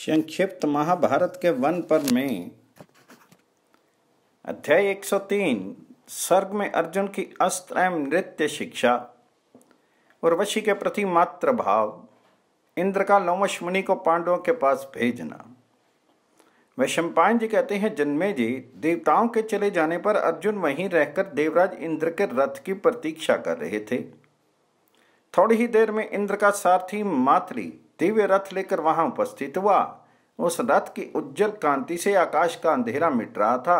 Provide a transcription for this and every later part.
संक्षिप्त महाभारत के वन पर में अध्याय 103 सर्ग में अर्जुन की अस्त्र एवं नृत्य शिक्षा उर्वशी के प्रति मात्र भाव इंद्र का लोमश मुनि को पांडवों के पास भेजना वैशंपायन जी कहते हैं जन्मे जी देवताओं के चले जाने पर अर्जुन वहीं रहकर देवराज इंद्र के रथ की प्रतीक्षा कर रहे थे थोड़ी ही देर में इंद्र का सारथी मातरी दिव्य रथ लेकर वहां उपस्थित हुआ उस रथ की उज्जवल कांति से आकाश का अंधेरा मिट रहा था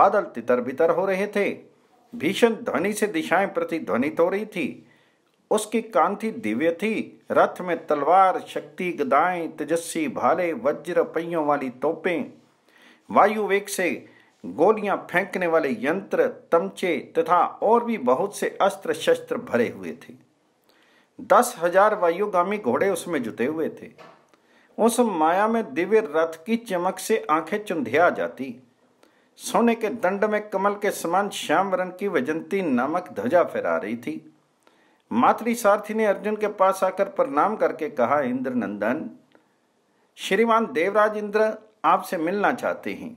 बादल तितर बितर हो रहे थे भीषण ध्वनि से दिशाएं प्रतिध्वनित हो रही थी उसकी कांति दिव्य थी रथ में तलवार शक्ति गदाएं तेजस्वी भाले वज्र पहियों वाली तोपें वायु वेग से गोलियां फेंकने वाले यंत्र तमचे तथा और भी बहुत से अस्त्र शस्त्र भरे हुए थे दस हजार वायुगामी घोड़े उसमें जुटे हुए थे उस माया में दिव्य रथ की चमक से आंखें चुंधिया जाती सोने के दंड में कमल के समान श्याम वर्ण की वजंती नामक ध्वजा फहरा रही थी मातृ सारथी ने अर्जुन के पास आकर प्रणाम करके कहा इंद्र नंदन श्रीमान देवराज इंद्र आपसे मिलना चाहते हैं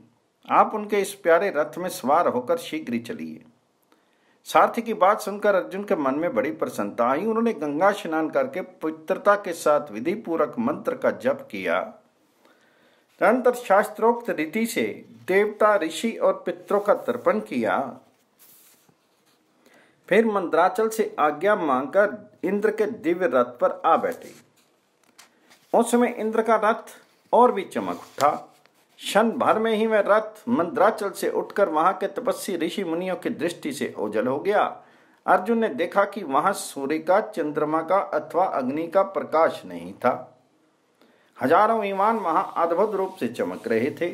आप उनके इस प्यारे रथ में सवार होकर शीघ्र चलिए सारथी की बात सुनकर अर्जुन के मन में बड़ी प्रसन्नता आई उन्होंने गंगा स्नान करके पवित्रता के साथ विधि पूर्वक मंत्र का जप किया अनंतर शास्त्रोक्त रीति से देवता ऋषि और पितरों का तर्पण किया फिर मंत्राचल से आज्ञा मांगकर इंद्र के दिव्य रथ पर आ बैठी उस समय इंद्र का रथ और भी चमक उठा क्षण भर में ही वह रथ मंद्राचल से उठकर वहां के तपस्वी ऋषि मुनियों की दृष्टि से ओझल हो गया अर्जुन ने देखा कि वहां सूर्य का चंद्रमा का अथवा अग्नि का प्रकाश नहीं था हजारों विमान वहां अद्भुत रूप से चमक रहे थे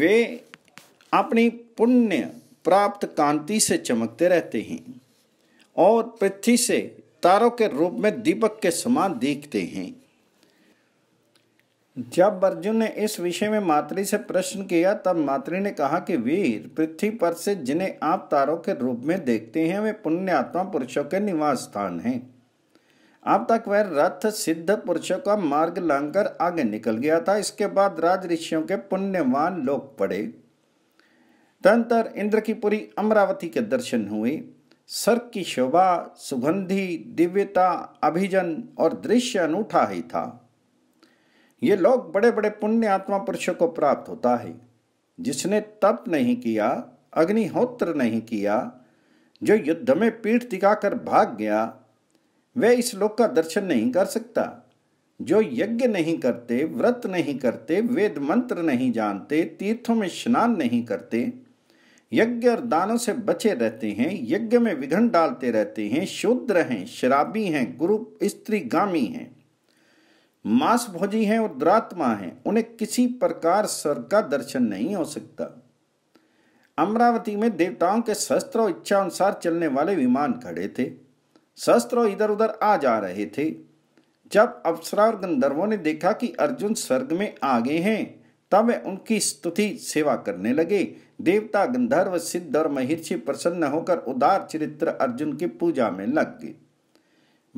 वे अपनी पुण्य प्राप्त कांति से चमकते रहते हैं और पृथ्वी से तारों के रूप में दीपक के समान देखते हैं जब अर्जुन ने इस विषय में मातृ से प्रश्न किया तब मातृ ने कहा कि वीर पृथ्वी पर से जिन्हें आप तारों के रूप में देखते हैं वे पुण्य आत्मा पुरुषों के निवास स्थान हैं अब तक वह रथ सिद्ध पुरुषों का मार्ग लांघकर आगे निकल गया था इसके बाद राज ऋषियों के पुण्यवान लोग पड़े तंतर इंद्र की पुरी अमरावती के दर्शन हुए सर्क की शोभा सुगंधी दिव्यता अभिजन और दृश्य अनूठा ही था ये लोग बड़े बड़े पुण्य आत्मा पुरुषों को प्राप्त होता है जिसने तप नहीं किया अग्निहोत्र नहीं किया जो युद्ध में पीठ दिखाकर भाग गया वह इस लोक का दर्शन नहीं कर सकता जो यज्ञ नहीं करते व्रत नहीं करते वेद मंत्र नहीं जानते तीर्थों में स्नान नहीं करते यज्ञ और दानों से बचे रहते हैं यज्ञ में विघन डालते रहते हैं शूद्र हैं शराबी हैं गुरु स्त्रीगामी हैं मांस भोजी हैं और द्रात्मा हैं उन्हें किसी प्रकार स्वर्ग का दर्शन नहीं हो सकता अमरावती में देवताओं के शस्त्र और इच्छा अनुसार चलने वाले विमान खड़े थे शस्त्र इधर उधर आ जा रहे थे जब अप्सरा और गंधर्वों ने देखा कि अर्जुन स्वर्ग में आ गए हैं तब उनकी स्तुति सेवा करने लगे देवता गंधर्व सिद्ध और महिर्षि प्रसन्न होकर उदार चरित्र अर्जुन की पूजा में लग गए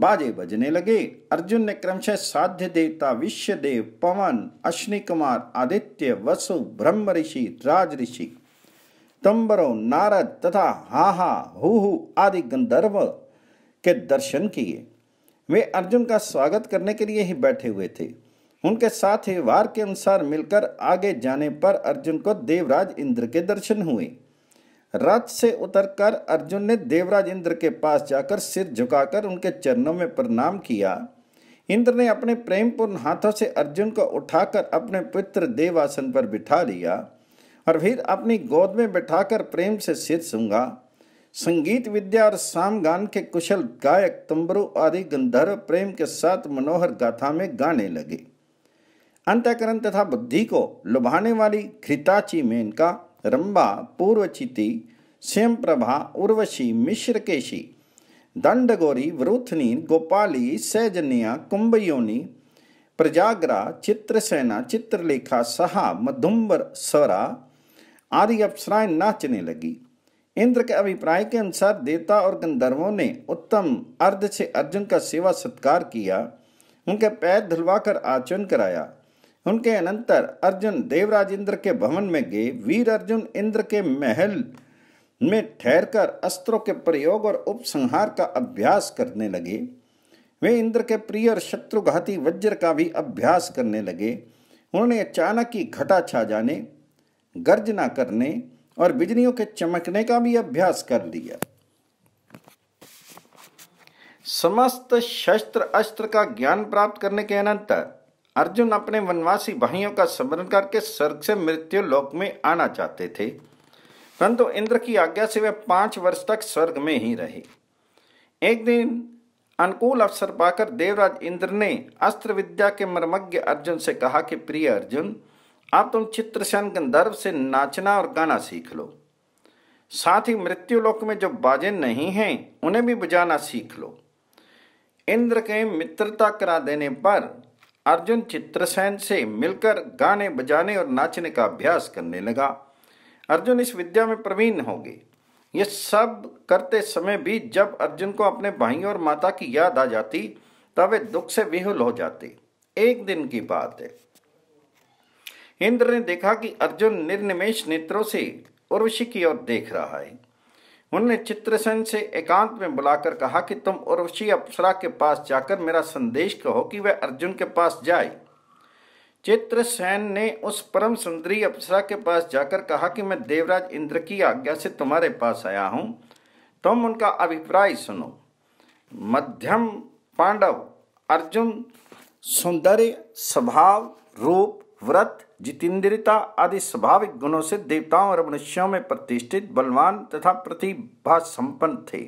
बाजे बजने लगे अर्जुन ने क्रमशः साध्य देवता विश्व देव पवन अश्नि कुमार आदित्य वसु ब्रह्म ऋषि राज ऋषि तंबरों नारद तथा हा हा हु आदि गंधर्व के दर्शन किए वे अर्जुन का स्वागत करने के लिए ही बैठे हुए थे उनके साथ ही वार के अनुसार मिलकर आगे जाने पर अर्जुन को देवराज इंद्र के दर्शन हुए रथ से उतरकर अर्जुन ने देवराज इंद्र के पास जाकर सिर झुकाकर उनके चरणों में प्रणाम किया इंद्र ने अपने प्रेमपूर्ण हाथों से अर्जुन को उठाकर अपने पुत्र देवासन पर बिठा लिया और फिर अपनी गोद में बिठाकर प्रेम से सिर सूंगा संगीत विद्या और सामगान के कुशल गायक तुम्बरू आदि गंधर्व प्रेम के साथ मनोहर गाथा में गाने लगे अंत्यकरण तथा बुद्धि को लुभाने वाली घृताची मेनका रंबा पूर्वचिति श्यमप्रभा उर्वशी मिश्रकेशी दंडगोरी वरुथनी गोपाली सैजनिया कुंभयोनी प्रजाग्रा चित्रसेना चित्रलेखा सहा मधुम्बर स्वरा आदि अप्सराएं नाचने लगी इंद्र के अभिप्राय के अनुसार देवता और गंधर्वों ने उत्तम अर्ध से अर्जुन का सेवा सत्कार किया उनके पैर धुलवाकर आचरण कराया उनके अनंतर अर्जुन देवराज इंद्र के भवन में गए वीर अर्जुन इंद्र के महल में ठहरकर अस्त्रों के प्रयोग और उपसंहार का अभ्यास करने लगे वे इंद्र के प्रिय और शत्रुघाती वज्र का भी अभ्यास करने लगे उन्होंने अचानक ही घटा छा जाने गर्जना करने और बिजलियों के चमकने का भी अभ्यास कर लिया समस्त शस्त्र अस्त्र का ज्ञान प्राप्त करने के अनंतर अर्जुन अपने वनवासी भाइयों का स्मरण करके स्वर्ग से मृत्यु लोक में आना चाहते थे परंतु इंद्र की आज्ञा से वे पांच वर्ष तक स्वर्ग में ही रहे एक दिन अनुकूल अवसर पाकर देवराज इंद्र ने अस्त्र विद्या के मर्मज्ञ अर्जुन से कहा कि प्रिय अर्जुन आप तुम चित्रसेन गंधर्व से नाचना और गाना सीख लो साथ ही मृत्यु लोक में जो बाजे नहीं हैं उन्हें भी बजाना सीख लो इंद्र के मित्रता करा देने पर अर्जुन चित्रसेन से मिलकर गाने बजाने और नाचने का अभ्यास करने लगा अर्जुन इस विद्या में प्रवीण हो गए ये सब करते समय भी जब अर्जुन को अपने भाई और माता की याद आ जाती तब वे दुख से विहुल हो जाते एक दिन की बात है इंद्र ने देखा कि अर्जुन निर्निमेश नेत्रों से उर्वशी की ओर देख रहा है उनने चित्रसेन से एकांत में बुलाकर कहा कि तुम उर्वशी अप्सरा के पास जाकर मेरा संदेश कहो कि वह अर्जुन के पास जाए चित्रसेन ने उस परम सुंदरी अप्सरा के पास जाकर कहा कि मैं देवराज इंद्र की आज्ञा से तुम्हारे पास आया हूँ तुम उनका अभिप्राय सुनो मध्यम पांडव अर्जुन सुंदर स्वभाव रूप व्रत जितेंद्रिता आदि स्वाभाविक गुणों से देवताओं और मनुष्यों में प्रतिष्ठित बलवान तथा प्रतिभा संपन्न थे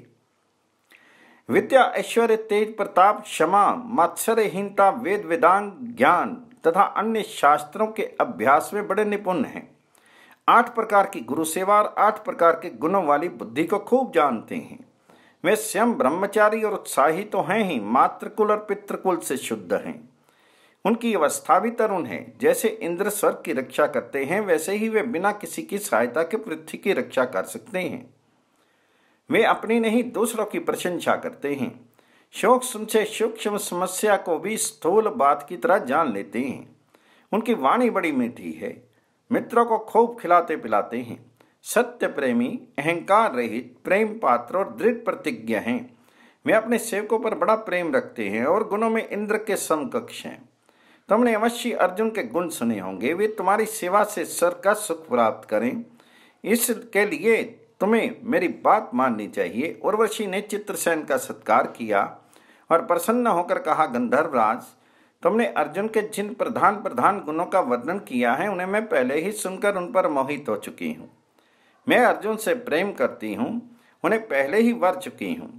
विद्या ऐश्वर्य तेज प्रताप क्षमा मात्सर्यहीनता वेद वेदांग ज्ञान तथा अन्य शास्त्रों के अभ्यास में बड़े निपुण हैं आठ प्रकार की गुरु सेवा और आठ प्रकार के गुणों वाली बुद्धि को खूब जानते हैं वे स्वयं ब्रह्मचारी और उत्साही तो हैं ही मातृकुल और पितृकुल से शुद्ध हैं उनकी अवस्था भी तरुण है जैसे इंद्र स्वर्ग की रक्षा करते हैं वैसे ही वे बिना किसी की सहायता के पृथ्वी की रक्षा कर सकते हैं वे अपनी नहीं दूसरों की प्रशंसा करते हैं शोक से सूक्ष्म समस्या को भी स्थूल बात की तरह जान लेते हैं उनकी वाणी बड़ी मीठी है मित्रों को खूब खिलाते पिलाते हैं सत्य प्रेमी अहंकार रहित प्रेम पात्र और दृढ़ प्रतिज्ञा हैं वे अपने सेवकों पर बड़ा प्रेम रखते हैं और गुणों में इंद्र के समकक्ष हैं तुमने अवश्य अर्जुन के गुण सुने होंगे वे तुम्हारी सेवा से सर का सुख प्राप्त करें इसके लिए तुम्हें मेरी बात माननी चाहिए उर्वशी ने चित्रसेन का सत्कार किया और प्रसन्न होकर कहा गंधर्वराज तुमने अर्जुन के जिन प्रधान प्रधान गुणों का वर्णन किया है उन्हें मैं पहले ही सुनकर उन पर मोहित हो चुकी हूँ मैं अर्जुन से प्रेम करती हूँ उन्हें पहले ही वर चुकी हूँ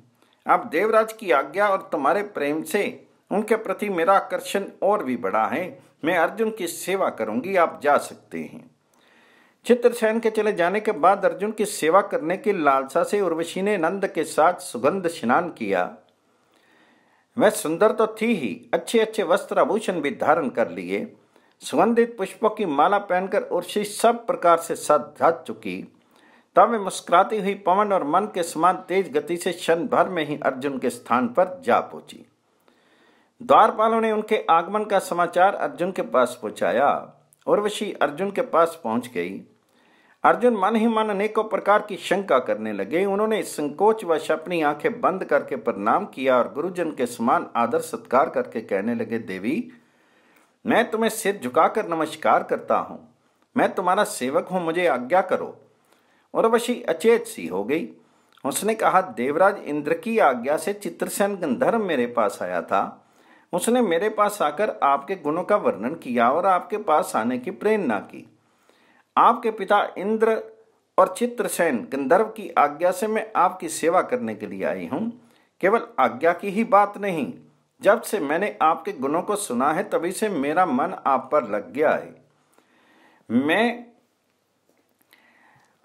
अब देवराज की आज्ञा और तुम्हारे प्रेम से उनके प्रति मेरा आकर्षण और भी बड़ा है मैं अर्जुन की सेवा करूंगी आप जा सकते हैं चित्रसेन के चले जाने के बाद अर्जुन की सेवा करने की लालसा से उर्वशी ने नंद के साथ सुगंध स्नान किया वह सुंदर तो थी ही अच्छे अच्छे वस्त्र आभूषण भी धारण कर लिए सुगंधित पुष्पों की माला पहनकर उर्वशी सब प्रकार से सद धा चुकी तब वे मुस्कुराती हुई पवन और मन के समान तेज गति से क्षण भर में ही अर्जुन के स्थान पर जा पहुंची द्वारपालों ने उनके आगमन का समाचार अर्जुन के पास पहुंचाया उर्वशी अर्जुन के पास पहुंच गई अर्जुन मन ही मन अनेकों प्रकार की शंका करने लगे उन्होंने संकोच वश अपनी आंखें बंद करके प्रणाम किया और गुरुजन के समान आदर सत्कार करके कहने लगे देवी मैं तुम्हें सिर झुकाकर नमस्कार करता हूं मैं तुम्हारा सेवक हूं मुझे आज्ञा करो उर्वशी अचेत सी हो गई उसने कहा देवराज इंद्र की आज्ञा से चित्रसेन गंधर्व मेरे पास आया था उसने मेरे पास आकर आपके गुणों का वर्णन किया और आपके पास आने की प्रेरणा की आपके पिता इंद्र और चित्रसेन गंधर्व की आज्ञा से मैं आपकी सेवा करने के लिए आई हूँ केवल आज्ञा की ही बात नहीं जब से मैंने आपके गुणों को सुना है तभी से मेरा मन आप पर लग गया है मैं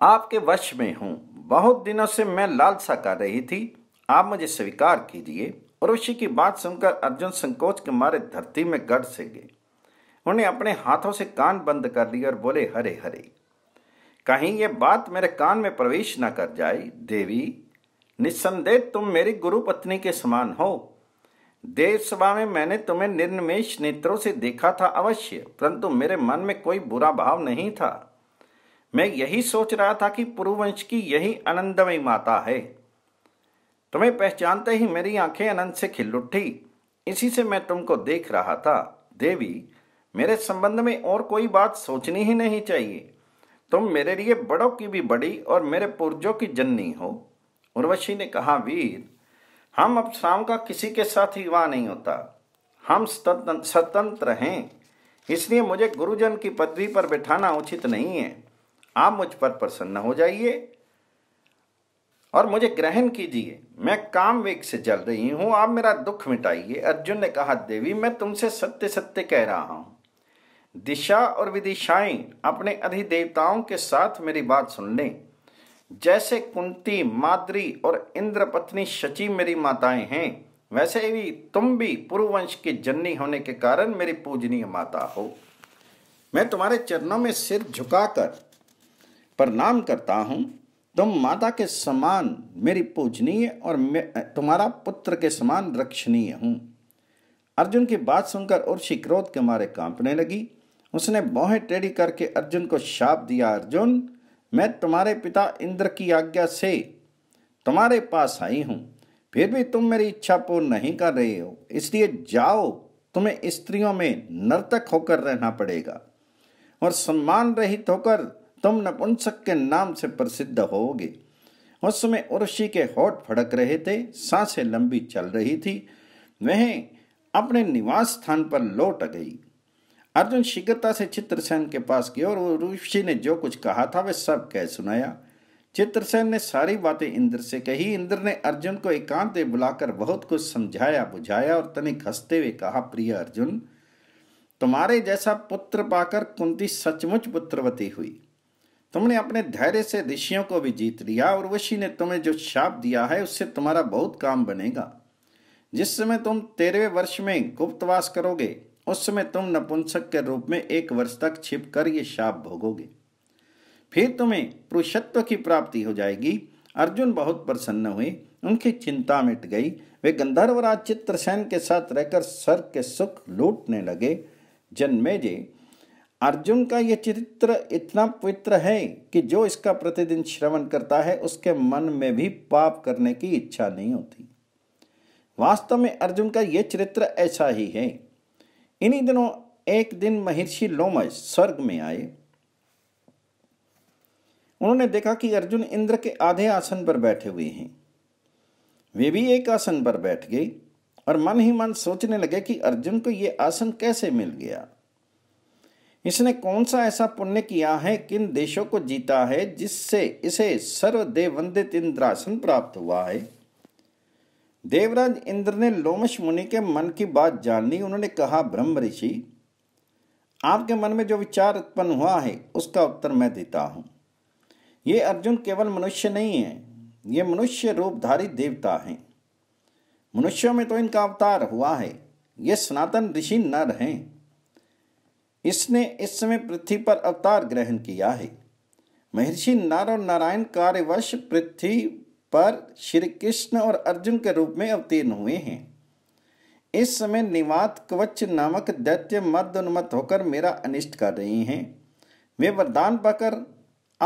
आपके वश में हूँ बहुत दिनों से मैं लालसा कर रही थी आप मुझे स्वीकार कीजिए और की बात सुनकर अर्जुन संकोच के मारे धरती में गढ़ से गए उन्हें अपने हाथों से कान बंद कर लिए और बोले हरे हरे कहीं ये बात मेरे कान में प्रवेश न कर जाए देवी निस्संदेह तुम मेरी गुरु पत्नी के समान हो देव सभा में मैंने तुम्हें निर्निमेश नेत्रों से देखा था अवश्य परंतु मेरे मन में कोई बुरा भाव नहीं था मैं यही सोच रहा था कि पुरुवंश की यही आनंदमयी माता है तुम्हें पहचानते ही मेरी आंखें आनंद से खिल उठी इसी से मैं तुमको देख रहा था देवी मेरे संबंध में और कोई बात सोचनी ही नहीं चाहिए तुम मेरे लिए बड़ों की भी बड़ी और मेरे पुर्जों की जननी हो उर्वशी ने कहा वीर हम अब शाम का किसी के साथ ही वाह नहीं होता हम स्वतंत्र हैं इसलिए मुझे गुरुजन की पदवी पर बैठाना उचित नहीं है आप मुझ पर प्रसन्न हो जाइए और मुझे ग्रहण कीजिए मैं काम वेग से जल रही हूँ आप मेरा दुख मिटाइए अर्जुन ने कहा देवी मैं तुमसे सत्य सत्य कह रहा हूँ दिशा और विदिशाएं अपने अधिदेवताओं के साथ मेरी बात सुन लें जैसे कुंती माद्री और इंद्रपत्नी शची मेरी माताएं हैं वैसे भी तुम भी पूर्ववंश की जन्नी होने के कारण मेरी पूजनीय माता हो मैं तुम्हारे चरणों में सिर झुकाकर प्रणाम करता हूँ तुम माता के समान मेरी पूजनीय और तुम्हारा पुत्र के समान रक्षणीय हूँ अर्जुन की बात सुनकर उर्षि क्रोध के मारे कांपने लगी उसने मोहे टेढ़ी करके अर्जुन को शाप दिया अर्जुन मैं तुम्हारे पिता इंद्र की आज्ञा से तुम्हारे पास आई हूँ फिर भी तुम मेरी इच्छा पूर्ण नहीं कर रहे हो इसलिए जाओ तुम्हें स्त्रियों में नर्तक होकर रहना पड़ेगा और सम्मान रहित होकर तुम नपुंसक के नाम से प्रसिद्ध होगे उस समय उर्षि के होठ फड़क रहे थे सांसें लंबी चल रही थी वह अपने निवास स्थान पर लौट गई अर्जुन शीघ्रता से चित्रसेन के पास गया और ऋषि ने जो कुछ कहा था वह सब कह सुनाया चित्रसेन ने सारी बातें इंद्र से कही इंद्र ने अर्जुन को एकांत में बुलाकर बहुत कुछ समझाया बुझाया और तनिक हंसते हुए कहा प्रिय अर्जुन तुम्हारे जैसा पुत्र पाकर कुंती सचमुच पुत्रवती हुई तुमने अपने धैर्य से ऋषियों को भी जीत लिया और वशी ने तुम्हें जो शाप दिया है उससे तुम्हारा बहुत काम बनेगा जिस समय तुम तेरहवें वर्ष में गुप्तवास करोगे उस समय तुम नपुंसक के रूप में एक वर्ष तक छिप कर ये शाप भोगोगे फिर तुम्हें पुरुषत्व की प्राप्ति हो जाएगी अर्जुन बहुत प्रसन्न हुए उनकी चिंता मिट गई वे गंधर्वराज चित्रसेन के साथ रहकर सर के सुख लूटने लगे जन्मे जी अर्जुन का यह चरित्र इतना पवित्र है कि जो इसका प्रतिदिन श्रवण करता है उसके मन में भी पाप करने की इच्छा नहीं होती वास्तव में अर्जुन का यह चरित्र ऐसा ही है इन्हीं दिनों एक दिन महर्षि लोमस स्वर्ग में आए उन्होंने देखा कि अर्जुन इंद्र के आधे आसन पर बैठे हुए हैं वे भी एक आसन पर बैठ गए और मन ही मन सोचने लगे कि अर्जुन को यह आसन कैसे मिल गया इसने कौन सा ऐसा पुण्य किया है किन देशों को जीता है जिससे इसे सर्वदेव इंद्रासन प्राप्त हुआ है देवराज इंद्र ने लोमश मुनि के मन की बात जान ली उन्होंने कहा ब्रह्म ऋषि आपके मन में जो विचार उत्पन्न हुआ है उसका उत्तर मैं देता हूँ ये अर्जुन केवल मनुष्य नहीं है ये मनुष्य रूपधारी देवता हैं मनुष्यों में तो इनका अवतार हुआ है ये सनातन ऋषि नर हैं इसने इस समय पृथ्वी पर अवतार ग्रहण किया है महर्षि नार और नारायण कार्यवश पृथ्वी पर श्री कृष्ण और अर्जुन के रूप में अवतीर्ण हुए हैं इस समय निवात कवच नामक दैत्य मद उन्मत होकर मेरा अनिष्ट कर रहे हैं वे वरदान पाकर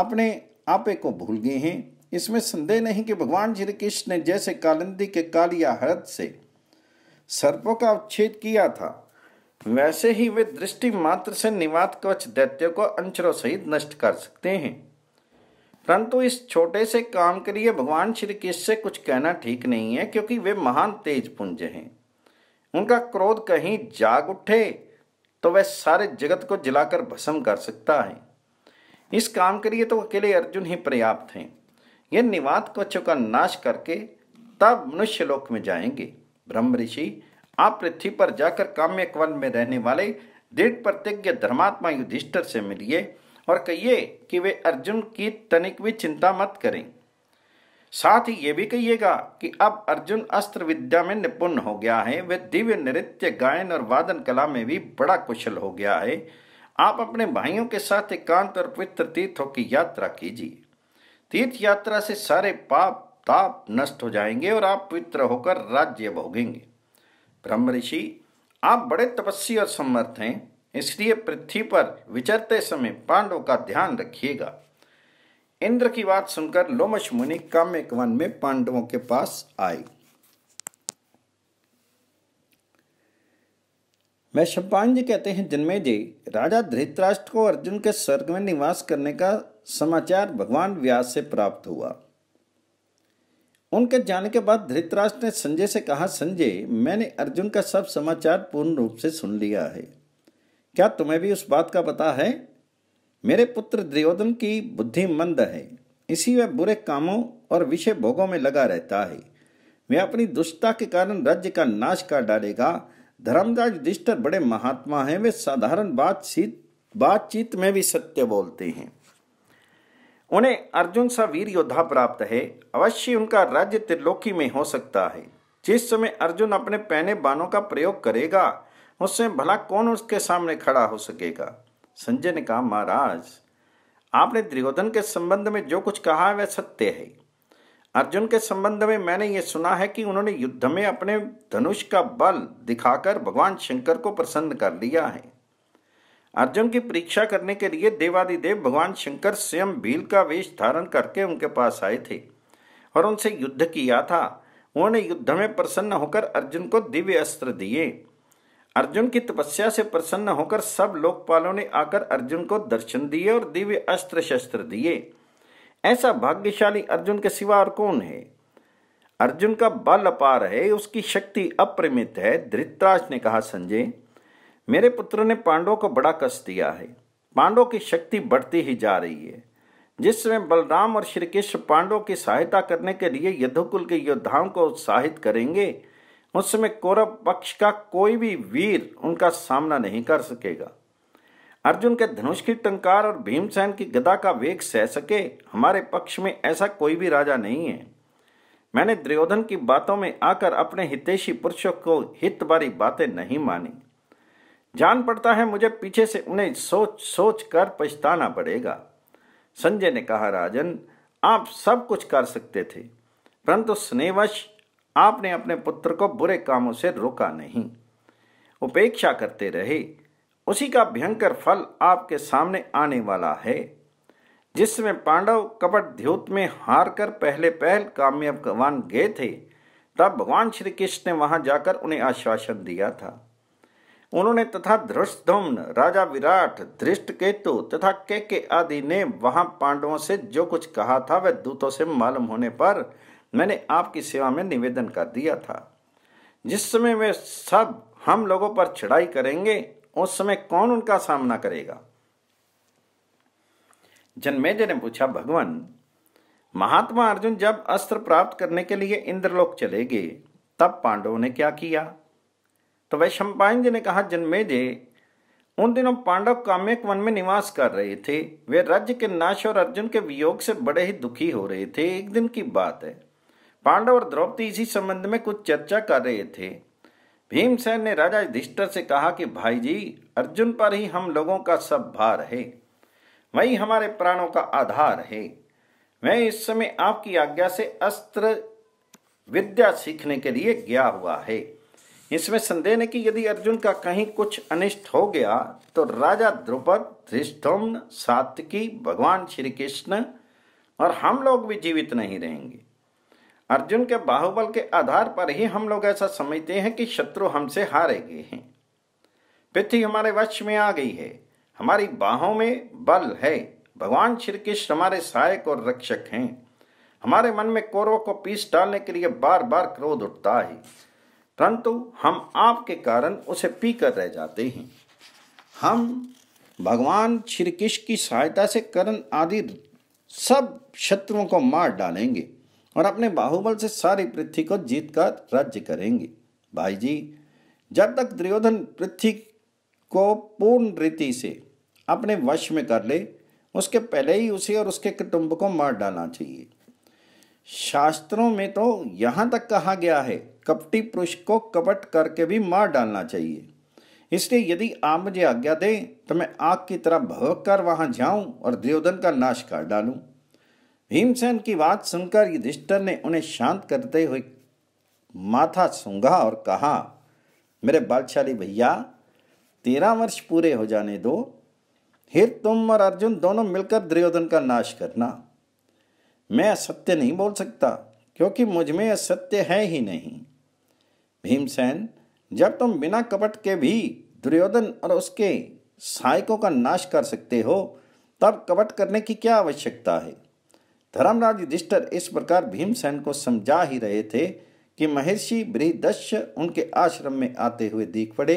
अपने आपे को भूल गए हैं इसमें संदेह नहीं कि भगवान श्री कृष्ण ने जैसे कालिंदी के कालिया हरद से सर्पों का उच्छेद किया था वैसे ही वे दृष्टि मात्र से निवात कवच दैत्य को अंचरों सहित नष्ट कर सकते हैं परंतु इस छोटे से काम के लिए भगवान श्री कृष्ण से कुछ कहना ठीक नहीं है क्योंकि वे महान तेज पुंज हैं उनका क्रोध कहीं जाग उठे तो वह सारे जगत को जलाकर भस्म कर सकता है इस काम के लिए तो अकेले अर्जुन ही पर्याप्त हैं यह निवात कवचों का नाश करके तब मनुष्य लोक में जाएंगे ब्रह्म ऋषि आप पृथ्वी पर जाकर काम्य वन में रहने वाले दृढ़ प्रतिज्ञ धर्मात्मा युधिष्ठर से मिलिए और कहिए कि वे अर्जुन की तनिक भी चिंता मत करें साथ ही ये भी कहिएगा कि अब अर्जुन अस्त्र विद्या में निपुण हो गया है वे दिव्य नृत्य गायन और वादन कला में भी बड़ा कुशल हो गया है आप अपने भाइयों के साथ एकांत और पवित्र तीर्थों की यात्रा कीजिए तीर्थ यात्रा से सारे पाप ताप नष्ट हो जाएंगे और आप पवित्र होकर राज्य भोगेंगे ब्रह्म ऋषि आप बड़े तपस्वी और समर्थ हैं इसलिए पृथ्वी पर विचरते समय पांडव का ध्यान रखिएगा इंद्र की बात सुनकर लोमश मुनि काम्यक वन में पांडवों के पास आए वैश्वपायन जी कहते हैं जन्मे जी राजा धृतराष्ट्र को अर्जुन के स्वर्ग में निवास करने का समाचार भगवान व्यास से प्राप्त हुआ उनके जाने के बाद धृतराष्ट्र ने संजय से कहा संजय मैंने अर्जुन का सब समाचार पूर्ण रूप से सुन लिया है क्या तुम्हें भी उस बात का पता है मेरे पुत्र दुर्योधन की बुद्धि मंद है इसी वह बुरे कामों और विषय भोगों में लगा रहता है वह अपनी दुष्टता के कारण राज्य का नाश कर डालेगा धर्मराज दिष्टर बड़े महात्मा हैं वे साधारण बातचीत बातचीत में भी सत्य बोलते हैं उन्हें अर्जुन सा वीर योद्धा प्राप्त है अवश्य उनका राज्य त्रिलोकी में हो सकता है जिस समय अर्जुन अपने पहने बानों का प्रयोग करेगा उससे भला कौन उसके सामने खड़ा हो सकेगा संजय ने कहा महाराज आपने द्रिगोधन के संबंध में जो कुछ कहा है वह सत्य है अर्जुन के संबंध में मैंने ये सुना है कि उन्होंने युद्ध में अपने धनुष का बल दिखाकर भगवान शंकर को प्रसन्न कर लिया है अर्जुन की परीक्षा करने के लिए देवादिदेव भगवान शंकर स्वयं भील का वेश धारण करके उनके पास आए थे और उनसे युद्ध किया था उन्होंने युद्ध में प्रसन्न होकर अर्जुन को दिव्य अस्त्र दिए अर्जुन की तपस्या से प्रसन्न होकर सब लोकपालों ने आकर अर्जुन को दर्शन दिए और दिव्य अस्त्र शस्त्र दिए ऐसा भाग्यशाली अर्जुन के सिवा और कौन है अर्जुन का बल अपार है उसकी शक्ति अप्रमित है धृतराज ने कहा संजय मेरे पुत्र ने पांडवों को बड़ा कष्ट दिया है पांडवों की शक्ति बढ़ती ही जा रही है जिस समय बलराम और श्री कृष्ण पांडवों की सहायता करने के लिए यदुकुल के योद्धाओं को उत्साहित करेंगे उस समय कौरव पक्ष का कोई भी वीर उनका सामना नहीं कर सकेगा अर्जुन के धनुष की टंकार और भीमसेन की गदा का वेग सह सके हमारे पक्ष में ऐसा कोई भी राजा नहीं है मैंने दुर्योधन की बातों में आकर अपने हितेशी पुरुषों को हित बारी बातें नहीं मानी जान पड़ता है मुझे पीछे से उन्हें सोच सोच कर पछताना पड़ेगा संजय ने कहा राजन आप सब कुछ कर सकते थे परंतु स्नेहवश आपने अपने पुत्र को बुरे कामों से रोका नहीं उपेक्षा करते रहे उसी का भयंकर फल आपके सामने आने वाला है जिसमें पांडव कपट ध्योत में हार कर पहले पहल भगवान गए थे तब भगवान श्री कृष्ण ने वहां जाकर उन्हें आश्वासन दिया था उन्होंने तथा धृष्टुम्न राजा विराट धृष्ट केतु तथा के के आदि ने वहां पांडवों से जो कुछ कहा था वह दूतों से मालूम होने पर मैंने आपकी सेवा में निवेदन कर दिया था जिस समय वे सब हम लोगों पर चढ़ाई करेंगे उस समय कौन उनका सामना करेगा जन्मेजय ने पूछा भगवान महात्मा अर्जुन जब अस्त्र प्राप्त करने के लिए इंद्रलोक चले गए तब पांडवों ने क्या किया तो वह वैशंपायन जी ने कहा जन्मे जी उन दिनों पांडव काम्यक वन में निवास कर रहे थे वे राज्य के नाश और अर्जुन के वियोग से बड़े ही दुखी हो रहे थे एक दिन की बात है पांडव और द्रौपदी इसी संबंध में कुछ चर्चा कर रहे थे भीमसेन ने राजा युधिष्ठर से कहा कि भाई जी अर्जुन पर ही हम लोगों का सब भार है वही हमारे प्राणों का आधार है मैं इस समय आपकी आज्ञा से अस्त्र विद्या सीखने के लिए गया हुआ है इसमें संदेह है कि यदि अर्जुन का कहीं कुछ अनिष्ट हो गया तो राजा द्रुपद धृष्टम सात्विकी भगवान श्री कृष्ण और हम लोग भी जीवित नहीं रहेंगे अर्जुन के बाहुबल के आधार पर ही हम लोग ऐसा समझते हैं कि शत्रु हमसे हारे गए हैं पृथ्वी हमारे वश में आ गई है हमारी बाहों में बल है भगवान श्री कृष्ण हमारे सहायक और रक्षक हैं हमारे मन में कौरव को पीस डालने के लिए बार बार क्रोध उठता है परंतु हम आपके कारण उसे पीकर रह जाते हैं हम भगवान श्रीकृष्ण की सहायता से करण आदि सब शत्रुओं को मार डालेंगे और अपने बाहुबल से सारी पृथ्वी को जीत कर राज्य करेंगे भाई जी जब तक दुर्योधन पृथ्वी को पूर्ण रीति से अपने वश में कर ले उसके पहले ही उसे और उसके कुटुंब को मार डालना चाहिए शास्त्रों में तो यहाँ तक कहा गया है कपटी पुरुष को कपट करके भी मार डालना चाहिए इसलिए यदि आप मुझे आज्ञा दें तो मैं आग की तरह भवक कर वहां जाऊं और दुर्योधन का नाश कर डालूं भीमसेन की बात सुनकर युधिष्ठर ने उन्हें शांत करते हुए माथा सूंघा और कहा मेरे बलशाली भैया तेरह वर्ष पूरे हो जाने दो फिर तुम और अर्जुन दोनों मिलकर दुर्योधन का नाश करना मैं असत्य नहीं बोल सकता क्योंकि मुझमें असत्य है ही नहीं भीमसेन जब तुम बिना कपट के भी दुर्योधन और उसके सहायकों का नाश कर सकते हो तब कपट करने की क्या आवश्यकता है धर्मराज युधिष्ठर इस प्रकार भीमसेन को समझा ही रहे थे कि महर्षि बृहदश्य उनके आश्रम में आते हुए दिख पड़े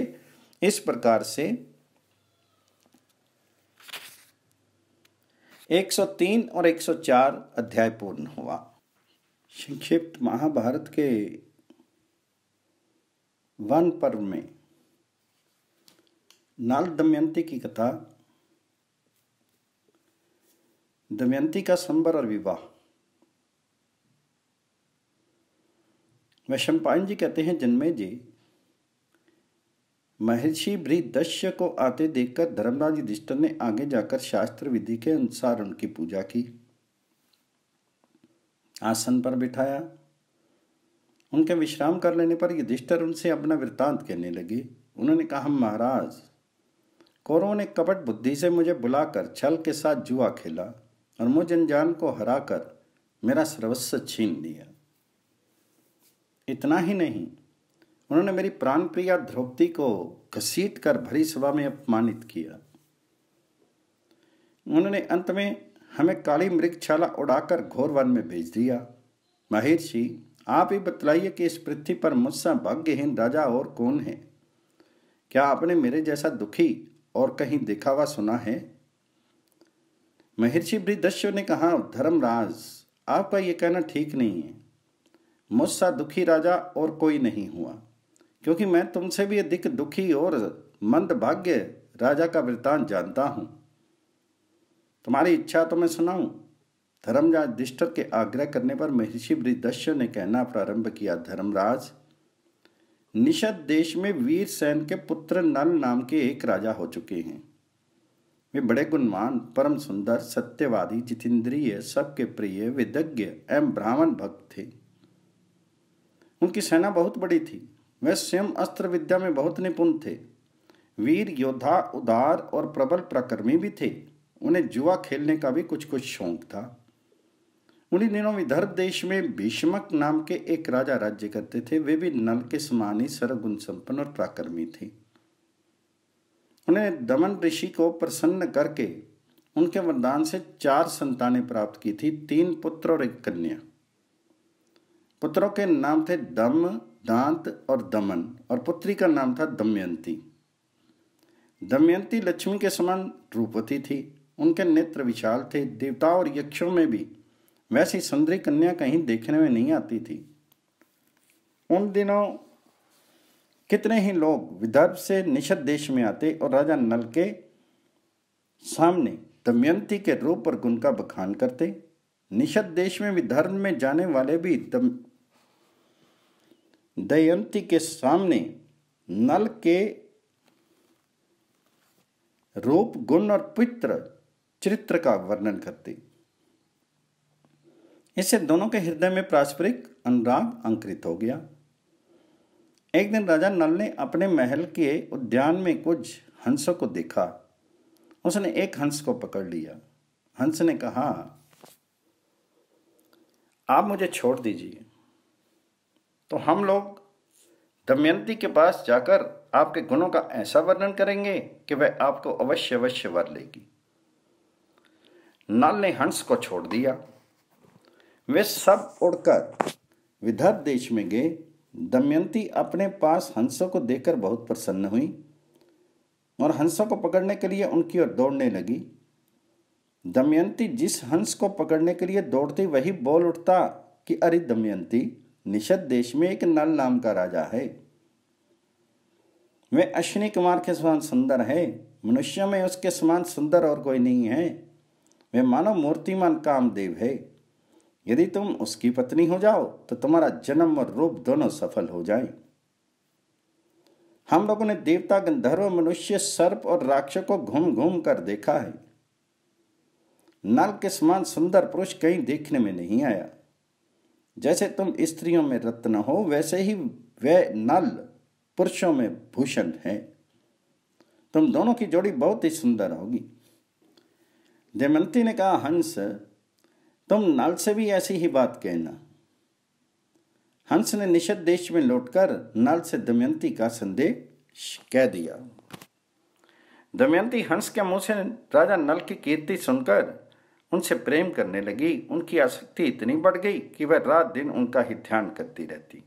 इस प्रकार से 103 और 104 अध्याय पूर्ण हुआ संक्षिप्त महाभारत के वन पर्व में नाल दमयंती की कथा दमयंती का संबर और विवाह वह जी कहते हैं जन्मे जी महर्षि बृहदश्य को आते देखकर धर्मराज युधिष्ठर ने आगे जाकर शास्त्र विधि के अनुसार उनकी पूजा की आसन पर बिठाया उनके विश्राम कर लेने पर युधिष्ठर उनसे अपना वृत्तांत कहने लगे उन्होंने कहा महाराज कौरवों ने कपट बुद्धि से मुझे बुलाकर छल के साथ जुआ खेला और मुझ अनजान को हराकर मेरा सर्वस्व छीन लिया इतना ही नहीं उन्होंने मेरी प्राण प्रिया द्रौपदी को घसीट कर भरी सभा में अपमानित किया उन्होंने अंत में हमें काली मृगशाला उड़ाकर घोर वन में भेज दिया जी आप ही बतलाइए कि इस पृथ्वी पर मुझसे भाग्यहीन राजा और कौन है क्या आपने मेरे जैसा दुखी और कहीं दिखावा सुना है महर्षि बृदस्व ने कहा धर्मराज आपका यह कहना ठीक नहीं है मुझसा दुखी राजा और कोई नहीं हुआ क्योंकि मैं तुमसे भी अधिक दुखी और मंद भाग्य राजा का वृतांत जानता हूं तुम्हारी इच्छा तो मैं सुनाऊं धर्मराज दिष्टर के आग्रह करने पर महर्षि वृद्धस्य ने कहना प्रारंभ किया धर्मराज निषद देश में वीर सैन के पुत्र नल नाम के एक राजा हो चुके हैं वे बड़े गुणवान परम सुंदर सत्यवादी जितेंद्रिय सबके प्रिय विदज्ञ एवं ब्राह्मण भक्त थे उनकी सेना बहुत बड़ी थी वह स्वयं अस्त्र विद्या में बहुत निपुण थे वीर योद्धा उदार और प्रबल प्रकर्मी भी थे उन्हें जुआ खेलने का भी कुछ कुछ शौक था उन्हीं दिनों विदर्भ देश में भीष्मक नाम के एक राजा राज्य करते थे वे भी नल के समान ही सर्वगुण संपन्न और प्राकर्मी थे उन्हें दमन ऋषि को प्रसन्न करके उनके वरदान से चार संतानें प्राप्त की थी तीन पुत्र और एक कन्या पुत्रों के नाम थे दम दांत और दमन और पुत्री का नाम था दमयंती दमयंती लक्ष्मी के समान रूपवती थी उनके नेत्र विशाल थे देवताओं और यक्षों में भी वैसी सुंदरी कन्या कहीं देखने में नहीं आती थी उन दिनों कितने ही लोग विदर्भ से निषद देश में आते और राजा नल के सामने दमयंती के रूप और गुण का बखान करते निषद देश में विदर्भ में जाने वाले भी दम दयंती के सामने नल के रूप गुण और पवित्र चरित्र का वर्णन करते इससे दोनों के हृदय में पारस्परिक अनुराग अंकृत हो गया एक दिन राजा नल ने अपने महल के उद्यान में कुछ हंसों को देखा उसने एक हंस को पकड़ लिया हंस ने कहा आप मुझे छोड़ दीजिए तो हम लोग दमयंती के पास जाकर आपके गुणों का ऐसा वर्णन करेंगे कि वह आपको अवश्य अवश्य वर लेगी नल ने हंस को छोड़ दिया वे सब उड़कर विदर्भ देश में गए दमयंती अपने पास हंसों को देखकर बहुत प्रसन्न हुई और हंसों को पकड़ने के लिए उनकी ओर दौड़ने लगी दमयंती जिस हंस को पकड़ने के लिए दौड़ती वही बोल उठता कि अरे दमयंती निषद देश में एक नल नाम का राजा है वे अश्विनी कुमार के समान सुंदर है मनुष्य में उसके समान सुंदर और कोई नहीं है वे मानव मूर्तिमान कामदेव है यदि तुम उसकी पत्नी हो जाओ तो तुम्हारा जन्म और रूप दोनों सफल हो जाए हम लोगों ने देवता गंधर्व मनुष्य सर्प और राक्षस को घूम घूम कर देखा है नल के समान सुंदर पुरुष कहीं देखने में नहीं आया जैसे तुम स्त्रियों में रत्न हो वैसे ही वे नल पुरुषों में भूषण है तुम दोनों की जोड़ी बहुत ही सुंदर होगी जयमंती ने कहा हंस तुम नल से भी ऐसी ही बात कहना हंस ने निषद देश में लौटकर नल से दमयंती का संदेश कह दिया दमयंती हंस के मुंह से राजा नल की कीर्ति सुनकर उनसे प्रेम करने लगी उनकी आसक्ति इतनी बढ़ गई कि वह रात दिन उनका ही ध्यान करती रहती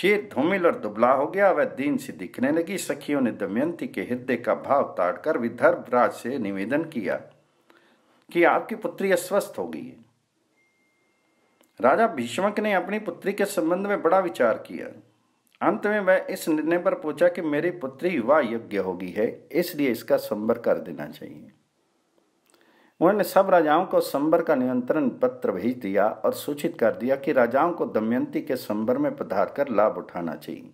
शेर धूमिल और दुबला हो गया वह दीन से दिखने लगी सखियों ने दमयंती के हृदय का भाव ताड़कर विदर्भ राज से निवेदन किया कि आपकी पुत्री अस्वस्थ होगी राजा भीष्मक ने अपनी पुत्री के संबंध में बड़ा विचार किया अंत में वह इस निर्णय पर पूछा कि मेरी पुत्री युवा यज्ञ होगी है इसलिए इसका संबर कर देना चाहिए उन्होंने सब राजाओं को संबर का निमंत्रण पत्र भेज दिया और सूचित कर दिया कि राजाओं को दमयंती के संबर में पधार कर लाभ उठाना चाहिए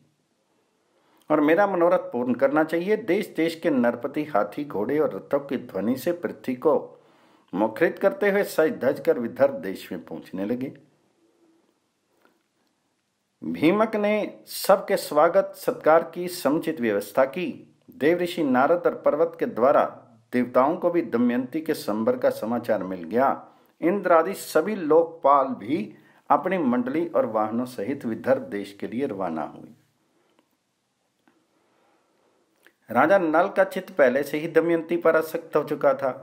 और मेरा मनोरथ पूर्ण करना चाहिए देश देश के नरपति हाथी घोड़े और रथों की ध्वनि से पृथ्वी को मुखरित करते हुए सज धज कर विदर्भ देश में पहुंचने लगे भीमक ने सबके स्वागत सत्कार की समुचित व्यवस्था की देव ऋषि नारद और पर्वत के द्वारा देवताओं को भी दमयंती के संबर का समाचार मिल गया इंद्र आदि सभी लोकपाल भी अपनी मंडली और वाहनों सहित विदर्भ देश के लिए रवाना हुई राजा नल का चित्त पहले से ही दमयंती पर आसक्त हो चुका था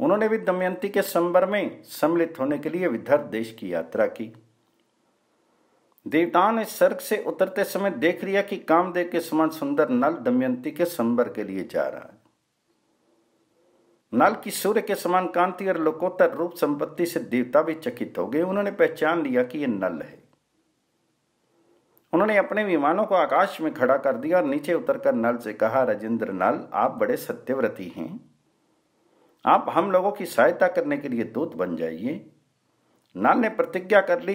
उन्होंने भी दमयंती के संबर में सम्मिलित होने के लिए विदर्भ देश की यात्रा की देवताओं ने सर्ग से उतरते समय देख लिया कि कामदेव के समान सुंदर नल दमयंती के संबर के लिए जा रहा है नल की सूर्य के समान कांति और लोकोत्तर रूप संपत्ति से देवता भी चकित हो गए उन्होंने पहचान लिया कि यह नल है उन्होंने अपने विमानों को आकाश में खड़ा कर दिया और नीचे उतरकर नल से कहा राजेंद्र नल आप बड़े सत्यव्रती हैं आप हम लोगों की सहायता करने के लिए दूत बन जाइए नाल ने प्रतिज्ञा कर ली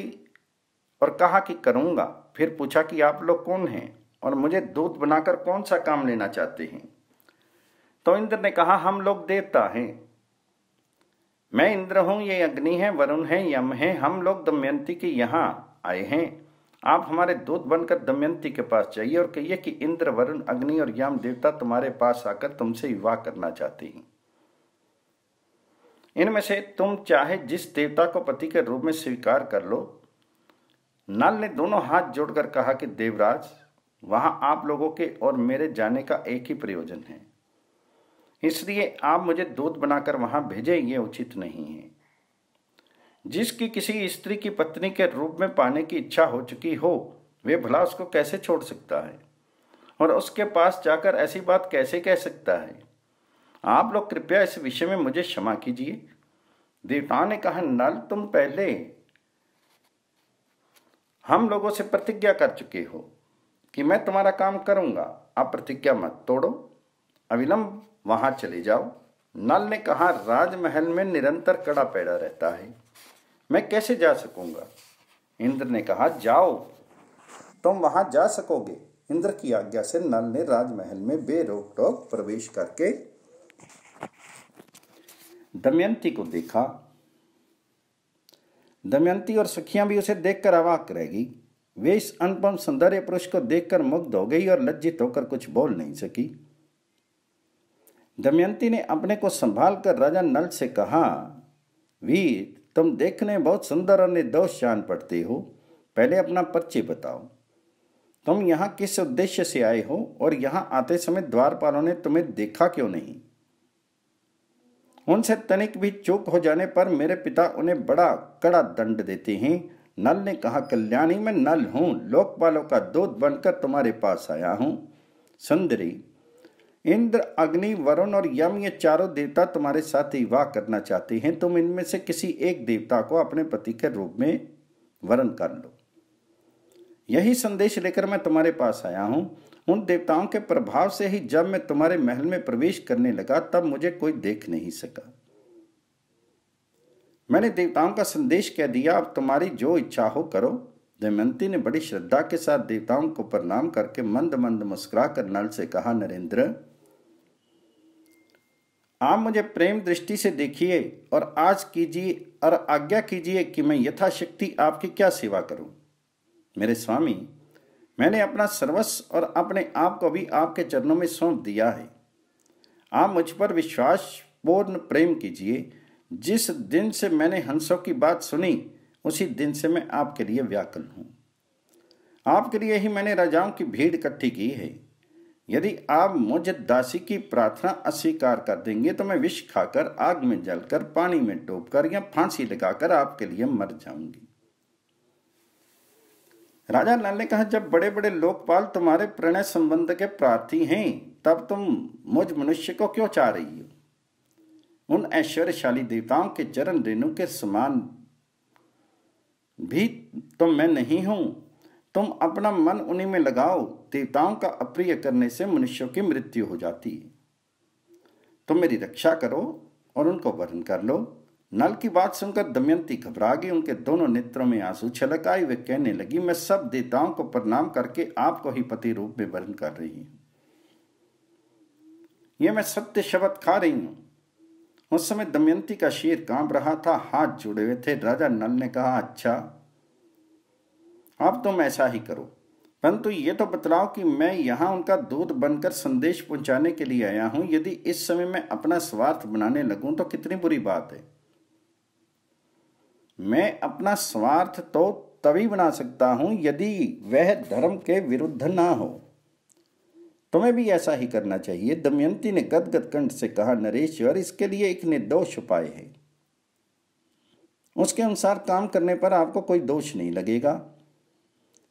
और कहा कि करूँगा फिर पूछा कि आप लोग कौन हैं और मुझे दूत बनाकर कौन सा काम लेना चाहते हैं तो इंद्र ने कहा हम लोग देवता हैं मैं इंद्र हूँ ये अग्नि है वरुण है यम है हम लोग दमयंती के यहाँ आए हैं आप हमारे दूत बनकर दमयंती के पास जाइए और कहिए कि इंद्र वरुण अग्नि और यम देवता तुम्हारे पास आकर तुमसे विवाह करना चाहते हैं इनमें से तुम चाहे जिस देवता को पति के रूप में स्वीकार कर लो नल ने दोनों हाथ जोड़कर कहा कि देवराज वहां आप लोगों के और मेरे जाने का एक ही प्रयोजन है इसलिए आप मुझे दूध बनाकर वहां भेजे ये उचित नहीं है जिसकी किसी स्त्री की पत्नी के रूप में पाने की इच्छा हो चुकी हो वे भला उसको कैसे छोड़ सकता है और उसके पास जाकर ऐसी बात कैसे कह सकता है आप लोग कृपया इस विषय में मुझे क्षमा कीजिए देवताओं ने कहा नल तुम पहले हम लोगों से प्रतिज्ञा कर चुके हो कि मैं तुम्हारा काम करूंगा आप प्रतिज्ञा मत तोड़ो अविलंब वहां चले जाओ नल ने कहा राजमहल में निरंतर कड़ा पैड़ा रहता है मैं कैसे जा सकूंगा इंद्र ने कहा जाओ तुम वहां जा सकोगे इंद्र की आज्ञा से नल ने राजमहल में बेरोक टोक प्रवेश करके दमयंती को देखा दमयंती और सखियां भी उसे देखकर अवाक रह गई वे इस अनुपम सौंदर्य पुरुष को देखकर मुग्ध हो गई और लज्जित होकर कुछ बोल नहीं सकी दमयंती ने अपने को संभाल कर राजा नल से कहा वीर तुम देखने बहुत सुंदर और निर्दोष जान पड़ते हो पहले अपना परिचय बताओ तुम यहाँ किस उद्देश्य से आए हो और यहाँ आते समय द्वारपालों ने तुम्हें देखा क्यों नहीं उनसे तनिक भी चूक हो जाने पर मेरे पिता उन्हें बड़ा कड़ा दंड देते हैं नल ने कहा कल्याणी मैं नल हूँ लोकपालों का दूध बनकर तुम्हारे पास आया हूँ सुंदरी इंद्र अग्नि वरुण और यम ये चारों देवता तुम्हारे साथ विवाह करना चाहते हैं तुम इनमें से किसी एक देवता को अपने पति के रूप में वरण कर लो यही संदेश लेकर मैं तुम्हारे पास आया हूँ उन देवताओं के प्रभाव से ही जब मैं तुम्हारे महल में प्रवेश करने लगा तब मुझे कोई देख नहीं सका मैंने देवताओं का संदेश कह दिया अब तुम्हारी जो इच्छा हो करो दमयंती ने बड़ी श्रद्धा के साथ देवताओं को प्रणाम करके मंद मंद मुस्कुरा कर नल से कहा नरेंद्र आप मुझे प्रेम दृष्टि से देखिए और आज कीजिए और आज्ञा कीजिए कि मैं यथाशक्ति आपकी क्या सेवा करूं मेरे स्वामी मैंने अपना सर्वस्व और अपने आप को भी आपके चरणों में सौंप दिया है आप मुझ पर विश्वास पूर्ण प्रेम कीजिए जिस दिन से मैंने हंसों की बात सुनी उसी दिन से मैं आपके लिए व्याकुल हूँ आपके लिए ही मैंने राजाओं की भीड़ इकट्ठी की है यदि आप मुझ दासी की प्रार्थना अस्वीकार कर देंगे तो मैं विष खाकर आग में जलकर पानी में डूबकर या फांसी लगाकर आपके लिए मर जाऊंगी राजा लाल ने कहा जब बड़े बड़े लोकपाल तुम्हारे प्रणय संबंध के प्रार्थी हैं तब तुम मुझ मनुष्य को क्यों चाह रही हो उन ऐश्वर्यशाली देवताओं के चरण रेणु के समान भी तुम मैं नहीं हूं तुम अपना मन उन्हीं में लगाओ देवताओं का अप्रिय करने से मनुष्यों की मृत्यु हो जाती है तुम मेरी रक्षा करो और उनको वर्ण कर लो नल की बात सुनकर दमयंती घबरा गई उनके दोनों नेत्रों में आंसू छलक आई वे कहने लगी मैं सब देवताओं को प्रणाम करके आपको ही पति रूप में वर्ण कर रही हूं ये मैं सत्य शब्द खा रही हूं उस समय दमयंती का शेर कांप रहा था हाथ जुड़े हुए थे राजा नल ने कहा अच्छा आप तुम तो ऐसा ही करो परंतु ये तो बतलाओ कि मैं यहां उनका दूध बनकर संदेश पहुंचाने के लिए आया हूं यदि इस समय मैं अपना स्वार्थ बनाने लगूं तो कितनी बुरी बात है मैं अपना स्वार्थ तो तभी बना सकता हूं यदि वह धर्म के विरुद्ध ना हो तुम्हें भी ऐसा ही करना चाहिए दमयंती ने गदगद कंठ से कहा नरेश्वर इसके लिए एक निर्दोष उपाय है उसके अनुसार काम करने पर आपको कोई दोष नहीं लगेगा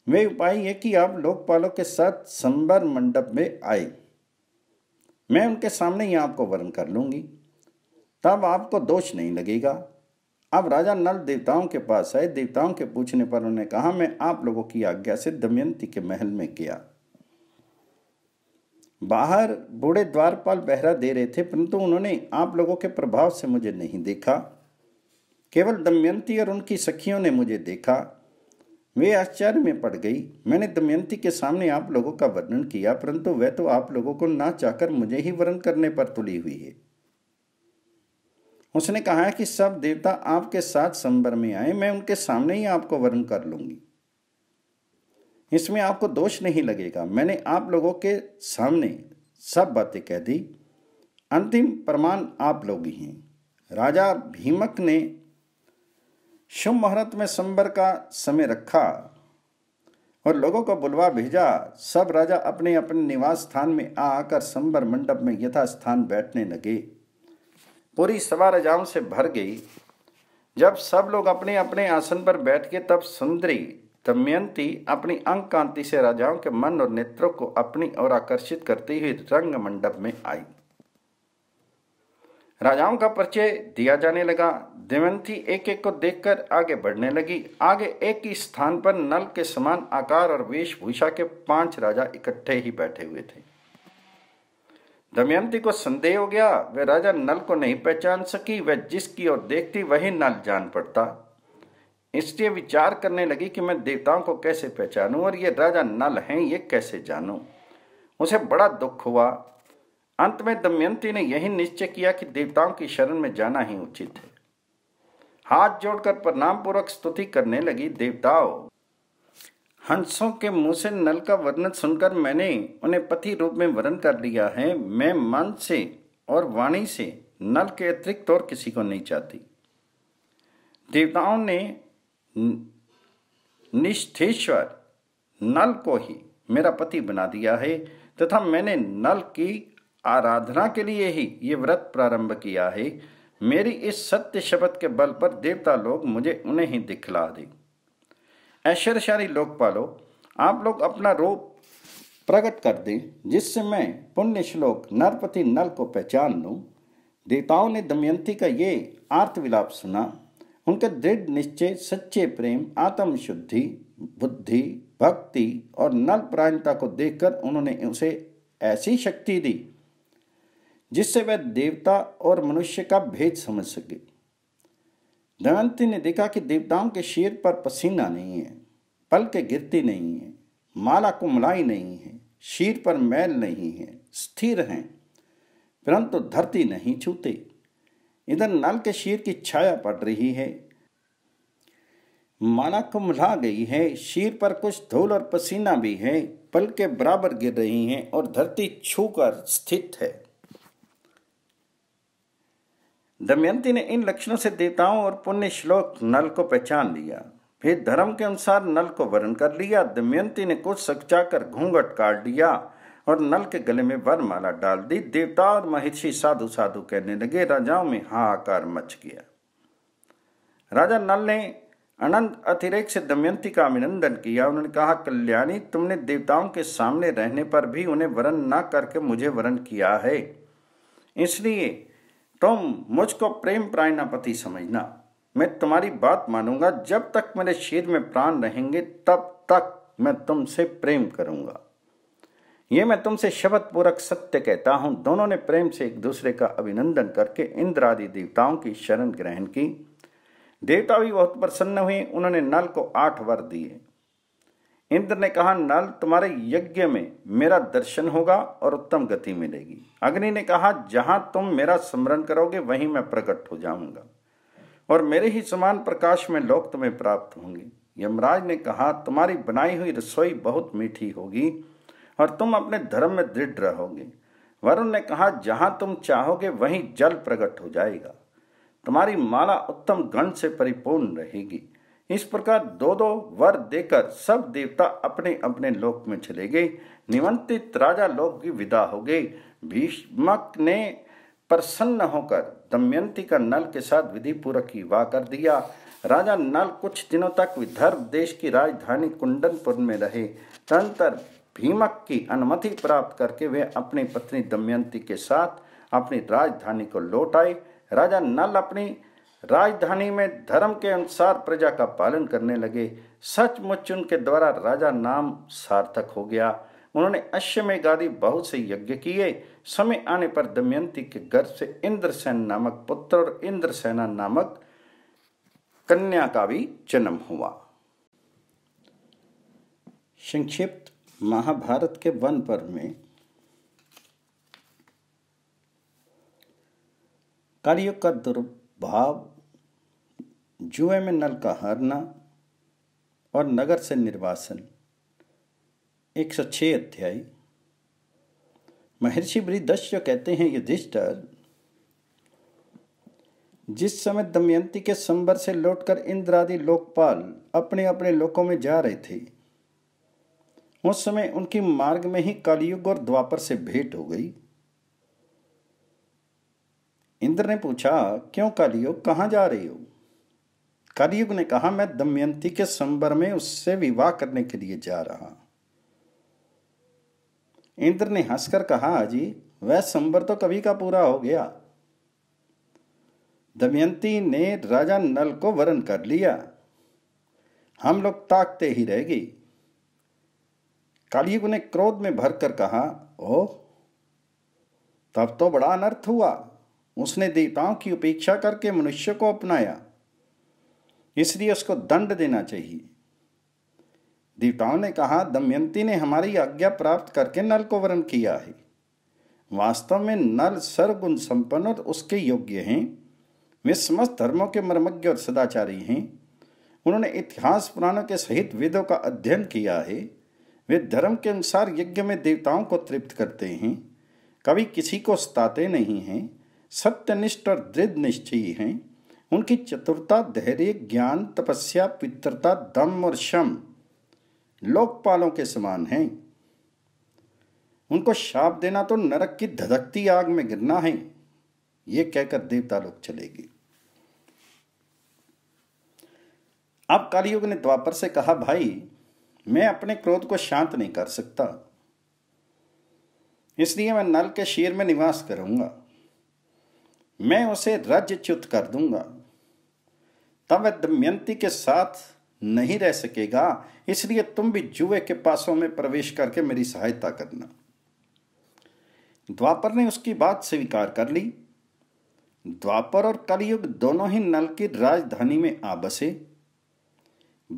वे उपाय है कि आप लोकपालों के साथ संबर मंडप में आए मैं उनके सामने ही आपको वर्ण कर लूंगी तब आपको दोष नहीं लगेगा अब राजा नल देवताओं के पास आए देवताओं के पूछने पर उन्होंने कहा मैं आप लोगों की आज्ञा से दमयंती के महल में गया बाहर बूढ़े द्वारपाल बहरा दे रहे थे परंतु उन्होंने आप लोगों के प्रभाव से मुझे नहीं देखा केवल दमयंती और उनकी सखियों ने मुझे देखा वे आश्चर्य में पड़ गई मैंने दमयंती के सामने आप लोगों का वर्णन किया परंतु वह तो आप लोगों को ना चाहकर मुझे ही वर्णन करने पर तुली हुई है उसने कहा कि सब देवता आपके साथ संबर में आए मैं उनके सामने ही आपको वर्ण कर लूंगी इसमें आपको दोष नहीं लगेगा मैंने आप लोगों के सामने सब बातें कह दी अंतिम प्रमाण आप लोग ही हैं राजा भीमक ने शुभ मुहूर्त में संबर का समय रखा और लोगों को बुलवा भेजा सब राजा अपने अपने निवास स्थान में आकर संबर मंडप में यथा स्थान बैठने लगे पूरी सभा रजाओं से भर गई जब सब लोग अपने अपने आसन पर बैठ गए तब सुंदरी दमयंती अपनी अंग कांति से राजाओं के मन और नेत्रों को अपनी ओर आकर्षित करती हुई रंग मंडप में आई राजाओं का परिचय दिया जाने लगा दमयंती एक एक को देखकर आगे बढ़ने लगी आगे एक ही स्थान पर नल के समान आकार और वेशभूषा के पांच राजा इकट्ठे ही बैठे हुए थे दमयंती को संदेह हो गया वह राजा नल को नहीं पहचान सकी वह जिसकी ओर देखती वही नल जान पड़ता इसलिए विचार करने लगी कि मैं देवताओं को कैसे पहचानूं और ये राजा नल हैं ये कैसे जानूं उसे बड़ा दुख हुआ अंत में दमयंती ने यही निश्चय किया कि देवताओं की शरण में जाना ही उचित है हाथ जोड़कर प्रणाम पूर्वक स्तुति करने लगी देवताओं हंसों के मुंह से नल का वर्णन सुनकर मैंने उन्हें पति रूप में वर्ण कर लिया है मैं मन से और वाणी से नल के अतिरिक्त और किसी को नहीं चाहती देवताओं ने निष्ठेश्वर नल को ही मेरा पति बना दिया है तथा मैंने नल की आराधना के लिए ही ये व्रत प्रारंभ किया है मेरी इस सत्य शपथ के बल पर देवता लोग मुझे उन्हें ही दिखला दें ऐश्वर्यशाली लोकपालो आप लोग अपना रूप प्रकट कर दें जिससे मैं पुण्य श्लोक नरपति नल को पहचान लूं देवताओं ने दमयंती का ये आर्तविलाप सुना उनके दृढ़ निश्चय सच्चे प्रेम आत्मशुद्धि बुद्धि भक्ति और नल प्राणता को देखकर उन्होंने उसे ऐसी शक्ति दी जिससे वह देवता और मनुष्य का भेद समझ सके दमयंती ने देखा कि देवताओं के शेर पर पसीना नहीं है पल के गिरती नहीं है माला कुमलाई नहीं है शीर पर मैल नहीं है स्थिर हैं परंतु धरती नहीं छूते इधर नल के शीर की छाया पड़ रही है माला कुमला गई है शीर पर कुछ धूल और पसीना भी है पल के बराबर गिर रही हैं और धरती छूकर स्थित है दमयंती ने इन लक्षणों से देवताओं और पुण्य श्लोक नल को पहचान लिया फिर धर्म के अनुसार नल को वर्ण कर लिया दमयंती ने कुछ सचा कर घूंघट काट दिया और नल के गले में वर माला डाल दी देवता और महिषी साधु साधु कहने लगे राजाओं में हाहाकार मच गया राजा नल ने अनंत अतिरेक से दमयंती का अभिनंदन किया उन्होंने कहा कल्याणी तुमने देवताओं के सामने रहने पर भी उन्हें वरण न करके मुझे वरण किया है इसलिए तुम मुझको प्रेम प्रायणा पति समझना मैं तुम्हारी बात मानूंगा जब तक मेरे शरीर में प्राण रहेंगे तब तक मैं तुमसे प्रेम करूंगा ये मैं तुमसे शब्द पूर्वक सत्य कहता हूं दोनों ने प्रेम से एक दूसरे का अभिनंदन करके इंद्र आदि देवताओं की शरण ग्रहण की देवता भी बहुत प्रसन्न हुए उन्होंने नल को आठ वर दिए इंद्र ने कहा नल तुम्हारे यज्ञ में मेरा दर्शन होगा और उत्तम गति मिलेगी अग्नि ने कहा जहां तुम मेरा स्मरण करोगे वहीं मैं प्रकट हो जाऊंगा और मेरे ही समान प्रकाश में लोग तुम्हें प्राप्त होंगे यमराज ने कहा तुम्हारी बनाई हुई रसोई बहुत मीठी होगी और तुम अपने धर्म में दृढ़ रहोगे वरुण ने कहा जहां तुम चाहोगे वहीं जल प्रकट हो जाएगा तुम्हारी माला उत्तम गण से परिपूर्ण रहेगी इस प्रकार दो दो वर देकर सब देवता अपने अपने लोक में चले गए निमंत्रित राजा लोक की विदा हो गई भीष्मक ने प्रसन्न होकर दमयंती का नल के साथ विधि पूर्वक विवाह कर दिया राजा नल कुछ दिनों तक विदर्भ देश की राजधानी कुंडनपुर में रहे तंत्र भीमक की अनुमति प्राप्त करके वे अपनी पत्नी दमयंती के साथ अपनी राजधानी को लौट आए राजा नल अपनी राजधानी में धर्म के अनुसार प्रजा का पालन करने लगे सचमुच उनके द्वारा राजा नाम सार्थक हो गया उन्होंने में गादी बहुत से यज्ञ किए समय आने पर दमयंती के घर से इंद्रसेन नामक पुत्र और इंद्रसेना नामक कन्या का भी जन्म हुआ संक्षिप्त महाभारत के वन पर्व में कार्यो का दुर्भाव जुए में नल का हारना और नगर से निर्वासन एक सौ छः अध्याय महर्षि जो कहते हैं युधिष्ठर जिस समय दमयंती के संबर से लौटकर इंद्र आदि लोकपाल अपने अपने लोकों में जा रहे थे उस समय उनकी मार्ग में ही कलयुग और द्वापर से भेंट हो गई इंद्र ने पूछा क्यों कलयुग कहाँ जा रही हो कलयुग ने कहा मैं दमयंती के संबर में उससे विवाह करने के लिए जा रहा इंद्र ने हंसकर कहा अजी वह संबर तो कभी का पूरा हो गया दमयंती ने राजा नल को वरण कर लिया हम लोग ताकते ही रह गई कलयुग ने क्रोध में भरकर कहा ओ तब तो बड़ा अनर्थ हुआ उसने देवताओं की उपेक्षा करके मनुष्य को अपनाया इसलिए उसको दंड देना चाहिए देवताओं ने कहा दमयंती ने हमारी आज्ञा प्राप्त करके नल को वर्ण किया है वास्तव में नल सर्वगुण संपन्न और उसके योग्य हैं वे समस्त धर्मों के मर्मज्ञ और सदाचारी हैं उन्होंने इतिहास पुराणों के सहित वेदों का अध्ययन किया है वे धर्म के अनुसार यज्ञ में देवताओं को तृप्त करते हैं कभी किसी को सताते नहीं हैं सत्यनिष्ठ और दृढ़ निश्चयी हैं उनकी चतुरता धैर्य ज्ञान तपस्या पित्रता दम और शम लोकपालों के समान हैं उनको शाप देना तो नरक की धधकती आग में गिरना है ये कहकर देवता लोग चलेगी अब कालयुग ने द्वापर से कहा भाई मैं अपने क्रोध को शांत नहीं कर सकता इसलिए मैं नल के शेर में निवास करूंगा मैं उसे रज च्युत कर दूंगा तब वह दमयंती के साथ नहीं रह सकेगा इसलिए तुम भी जुए के पासों में प्रवेश करके मेरी सहायता करना द्वापर ने उसकी बात स्वीकार कर ली द्वापर और कलयुग दोनों ही नल की राजधानी में आ बसे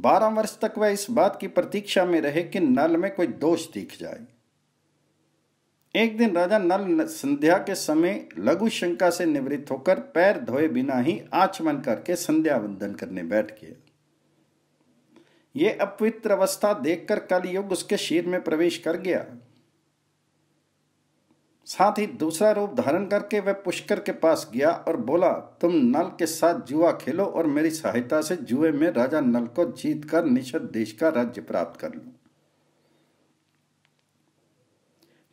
बारह वर्ष तक वह इस बात की प्रतीक्षा में रहे कि नल में कोई दोष दिख जाए एक दिन राजा नल संध्या के समय लघु शंका से निवृत्त होकर पैर धोए बिना ही आचमन करके संध्या वंदन करने बैठ गया ये अपवित्र अवस्था देखकर कलयुग उसके शीर में प्रवेश कर गया साथ ही दूसरा रूप धारण करके वह पुष्कर के पास गया और बोला तुम नल के साथ जुआ खेलो और मेरी सहायता से जुए में राजा नल को जीत कर निषद देश का राज्य प्राप्त कर लो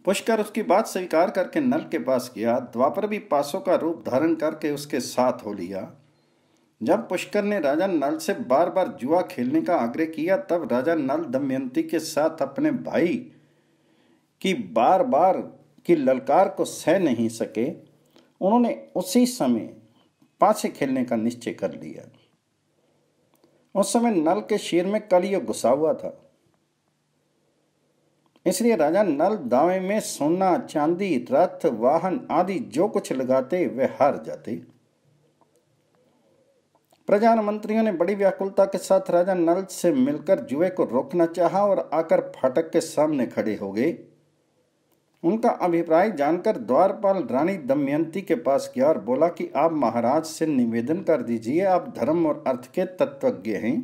पुष्कर उसकी बात स्वीकार करके नल के पास गया द्वापर भी पासों का रूप धारण करके उसके साथ हो लिया जब पुष्कर ने राजा नल से बार बार जुआ खेलने का आग्रह किया तब राजा नल दमयंती के साथ अपने भाई की बार बार की ललकार को सह नहीं सके उन्होंने उसी समय पासे खेलने का निश्चय कर लिया उस समय नल के शेर में कलयुग घुसा हुआ था इसलिए राजा नल दावे में सोना चांदी रथ वाहन आदि जो कुछ लगाते वे हार जाते प्रधान मंत्रियों ने बड़ी व्याकुलता के साथ राजा नल से मिलकर जुए को रोकना चाहा और आकर फाटक के सामने खड़े हो गए उनका अभिप्राय जानकर द्वारपाल रानी दमयंती के पास गया और बोला कि आप महाराज से निवेदन कर दीजिए आप धर्म और अर्थ के तत्वज्ञ हैं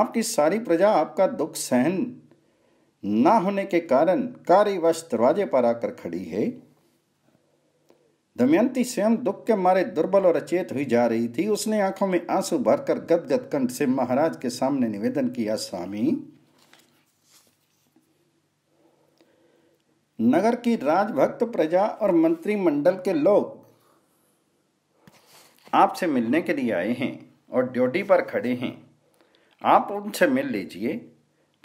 आपकी सारी प्रजा आपका दुख सहन ना होने के कारण वश दरवाजे पर आकर खड़ी है दमयंती स्वयं दुख के मारे दुर्बल और अचेत हुई जा रही थी उसने आंखों में आंसू भरकर गदगद कंठ से महाराज के सामने निवेदन किया स्वामी नगर की राजभक्त प्रजा और मंत्रिमंडल के लोग आपसे मिलने के लिए आए हैं और ड्यूटी पर खड़े हैं आप उनसे मिल लीजिए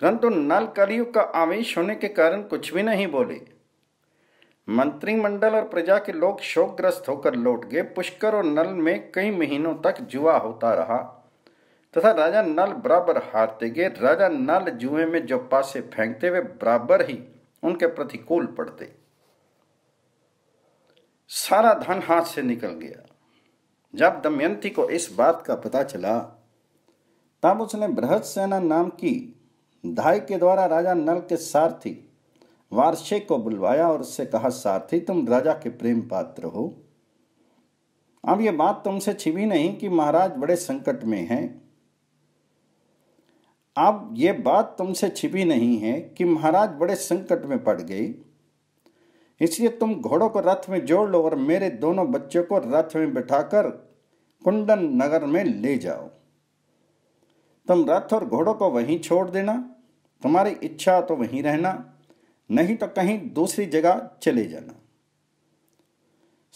परंतु नल कलियुग का आवेश होने के कारण कुछ भी नहीं बोले मंत्रिमंडल और प्रजा के लोग शोकग्रस्त होकर लौट गए पुष्कर और नल में कई महीनों तक जुआ होता रहा तथा राजा नल बराबर हारते गए राजा नल जुए में जो पासे फेंकते वे बराबर ही उनके प्रतिकूल पड़ते सारा धन हाथ से निकल गया जब दमयंती को इस बात का पता चला तब उसने बृहद सेना नाम की धाय के द्वारा राजा नल के सारथी वार्षे को बुलवाया और उससे कहा सारथी तुम राजा के प्रेम पात्र हो अब ये बात तुमसे छिपी नहीं कि महाराज बड़े संकट में हैं अब ये बात तुमसे छिपी नहीं है कि महाराज बड़े संकट में पड़ गई इसलिए तुम घोड़ों को रथ में जोड़ लो और मेरे दोनों बच्चों को रथ में बिठाकर कुंडन नगर में ले जाओ तुम रथ और घोड़ों को वहीं छोड़ देना तुम्हारी इच्छा तो वहीं रहना नहीं तो कहीं दूसरी जगह चले जाना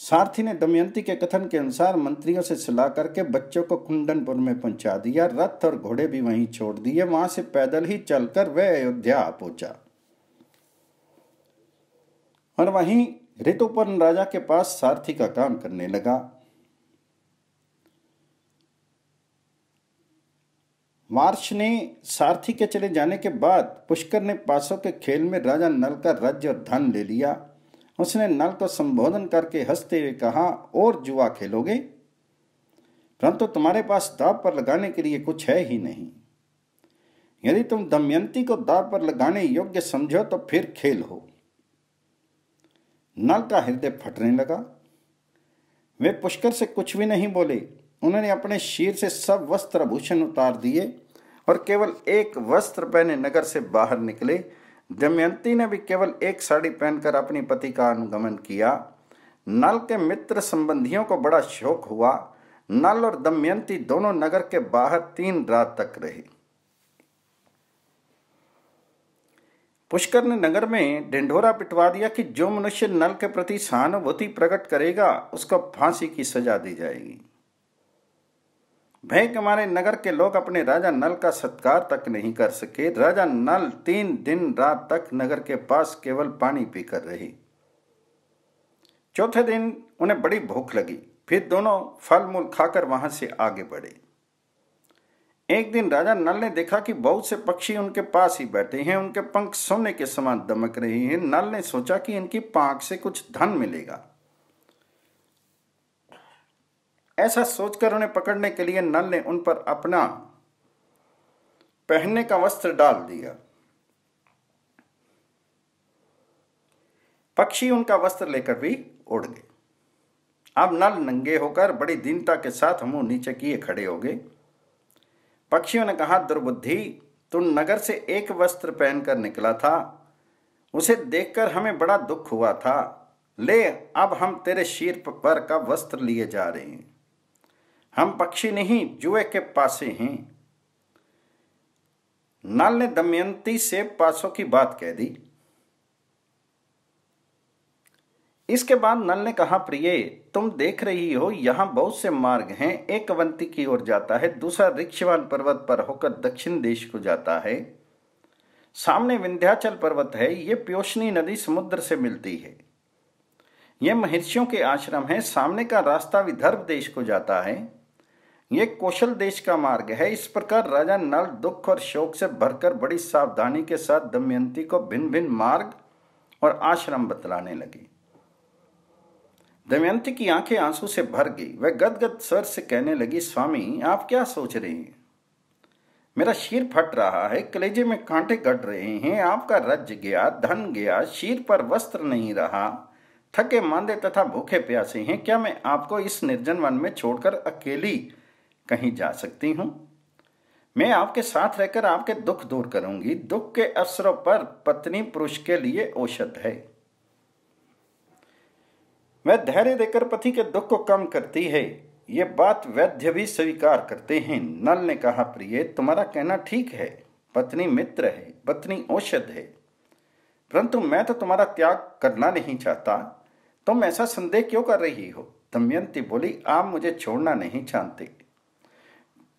सारथी ने दमयंती के कथन के अनुसार मंत्रियों से सलाह करके बच्चों को कुंडनपुर में पहुंचा दिया रथ और घोड़े भी वहीं छोड़ दिए वहां से पैदल ही चलकर वह अयोध्या पहुंचा और वहीं ऋतुपर्ण राजा के पास सारथी का काम करने लगा मार्च ने सारथी के चले जाने के बाद पुष्कर ने पासों के खेल में राजा नल का राज्य और धन ले लिया उसने नल को संबोधन करके हंसते हुए कहा और जुआ खेलोगे परंतु तुम्हारे पास दाव पर लगाने के लिए कुछ है ही नहीं यदि तुम दमयंती को दाव पर लगाने योग्य समझो तो फिर खेल हो नल का हृदय फटने लगा वे पुष्कर से कुछ भी नहीं बोले उन्होंने अपने शीर से सब वस्त्र भूषण उतार दिए और केवल एक वस्त्र पहने नगर से बाहर निकले दमयंती ने भी केवल एक साड़ी पहनकर अपने पति का अनुगमन किया नल के मित्र संबंधियों को बड़ा शोक हुआ नल और दमयंती दोनों नगर के बाहर तीन रात तक रहे पुष्कर ने नगर में ढिंढोरा पिटवा दिया कि जो मनुष्य नल के प्रति सहानुभूति प्रकट करेगा उसको फांसी की सजा दी जाएगी भय के मारे नगर के लोग अपने राजा नल का सत्कार तक नहीं कर सके राजा नल तीन दिन रात तक नगर के पास केवल पानी पीकर रहे चौथे दिन उन्हें बड़ी भूख लगी फिर दोनों फल मूल खाकर वहां से आगे बढ़े एक दिन राजा नल ने देखा कि बहुत से पक्षी उनके पास ही बैठे हैं उनके पंख सोने के समान दमक रहे हैं नल ने सोचा कि इनकी पांख से कुछ धन मिलेगा ऐसा सोचकर उन्हें पकड़ने के लिए नल ने उन पर अपना पहनने का वस्त्र डाल दिया पक्षी उनका वस्त्र लेकर भी उड़ गए अब नल नंगे होकर बड़ी दीनता के साथ मुंह नीचे किए खड़े हो गए पक्षियों ने कहा दुर्बुद्धि तुम नगर से एक वस्त्र पहनकर निकला था उसे देखकर हमें बड़ा दुख हुआ था ले अब हम तेरे शीर्प पर का वस्त्र लिए जा रहे हैं हम पक्षी नहीं जुए के पासे हैं नल ने दमयंती से पासों की बात कह दी इसके बाद नल ने कहा प्रिय तुम देख रही हो यहां बहुत से मार्ग हैं एक अवंती की ओर जाता है दूसरा रिक्षवान पर्वत पर होकर दक्षिण देश को जाता है सामने विंध्याचल पर्वत है ये प्योशनी नदी समुद्र से मिलती है यह महर्षियों के आश्रम है सामने का रास्ता विदर्भ देश को जाता है ये कौशल देश का मार्ग है इस प्रकार राजा नल दुख और शोक से भरकर बड़ी सावधानी के साथ दमयंती को भिन्न भिन्न मार्ग और आश्रम बतलाने लगी दमयंती की आंखें आंसू से भर गई वह गदगद सर से कहने लगी स्वामी आप क्या सोच रहे हैं मेरा शीर फट रहा है कलेजे में कांटे कट रहे हैं आपका रज गया धन गया शीर पर वस्त्र नहीं रहा थके मांदे तथा भूखे प्यासे हैं क्या मैं आपको इस निर्जन वन में छोड़कर अकेली कहीं जा सकती हूं मैं आपके साथ रहकर आपके दुख दूर करूंगी दुख के असरों पर पत्नी पुरुष के लिए औषध है वह धैर्य देकर पति के दुख को कम करती है ये बात वैद्य भी स्वीकार करते हैं नल ने कहा प्रिय तुम्हारा कहना ठीक है पत्नी मित्र है पत्नी औषध है परंतु मैं तो तुम्हारा त्याग करना नहीं चाहता तुम ऐसा संदेह क्यों कर रही हो दमयंती बोली आप मुझे छोड़ना नहीं चाहते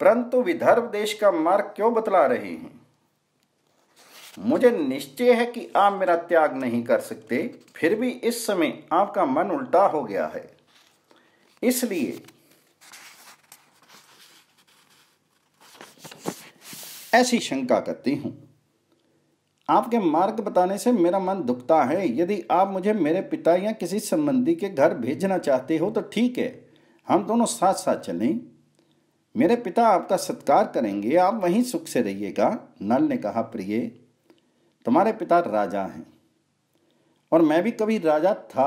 परंतु विदर्भ देश का मार्ग क्यों बतला रहे हैं मुझे निश्चय है कि आप मेरा त्याग नहीं कर सकते फिर भी इस समय आपका मन उल्टा हो गया है इसलिए ऐसी शंका करती हूं आपके मार्ग बताने से मेरा मन दुखता है यदि आप मुझे मेरे पिता या किसी संबंधी के घर भेजना चाहते हो तो ठीक है हम दोनों साथ साथ चलें मेरे पिता आपका सत्कार करेंगे आप वहीं सुख से रहिएगा नल ने कहा प्रिय तुम्हारे पिता राजा हैं और मैं भी कभी राजा था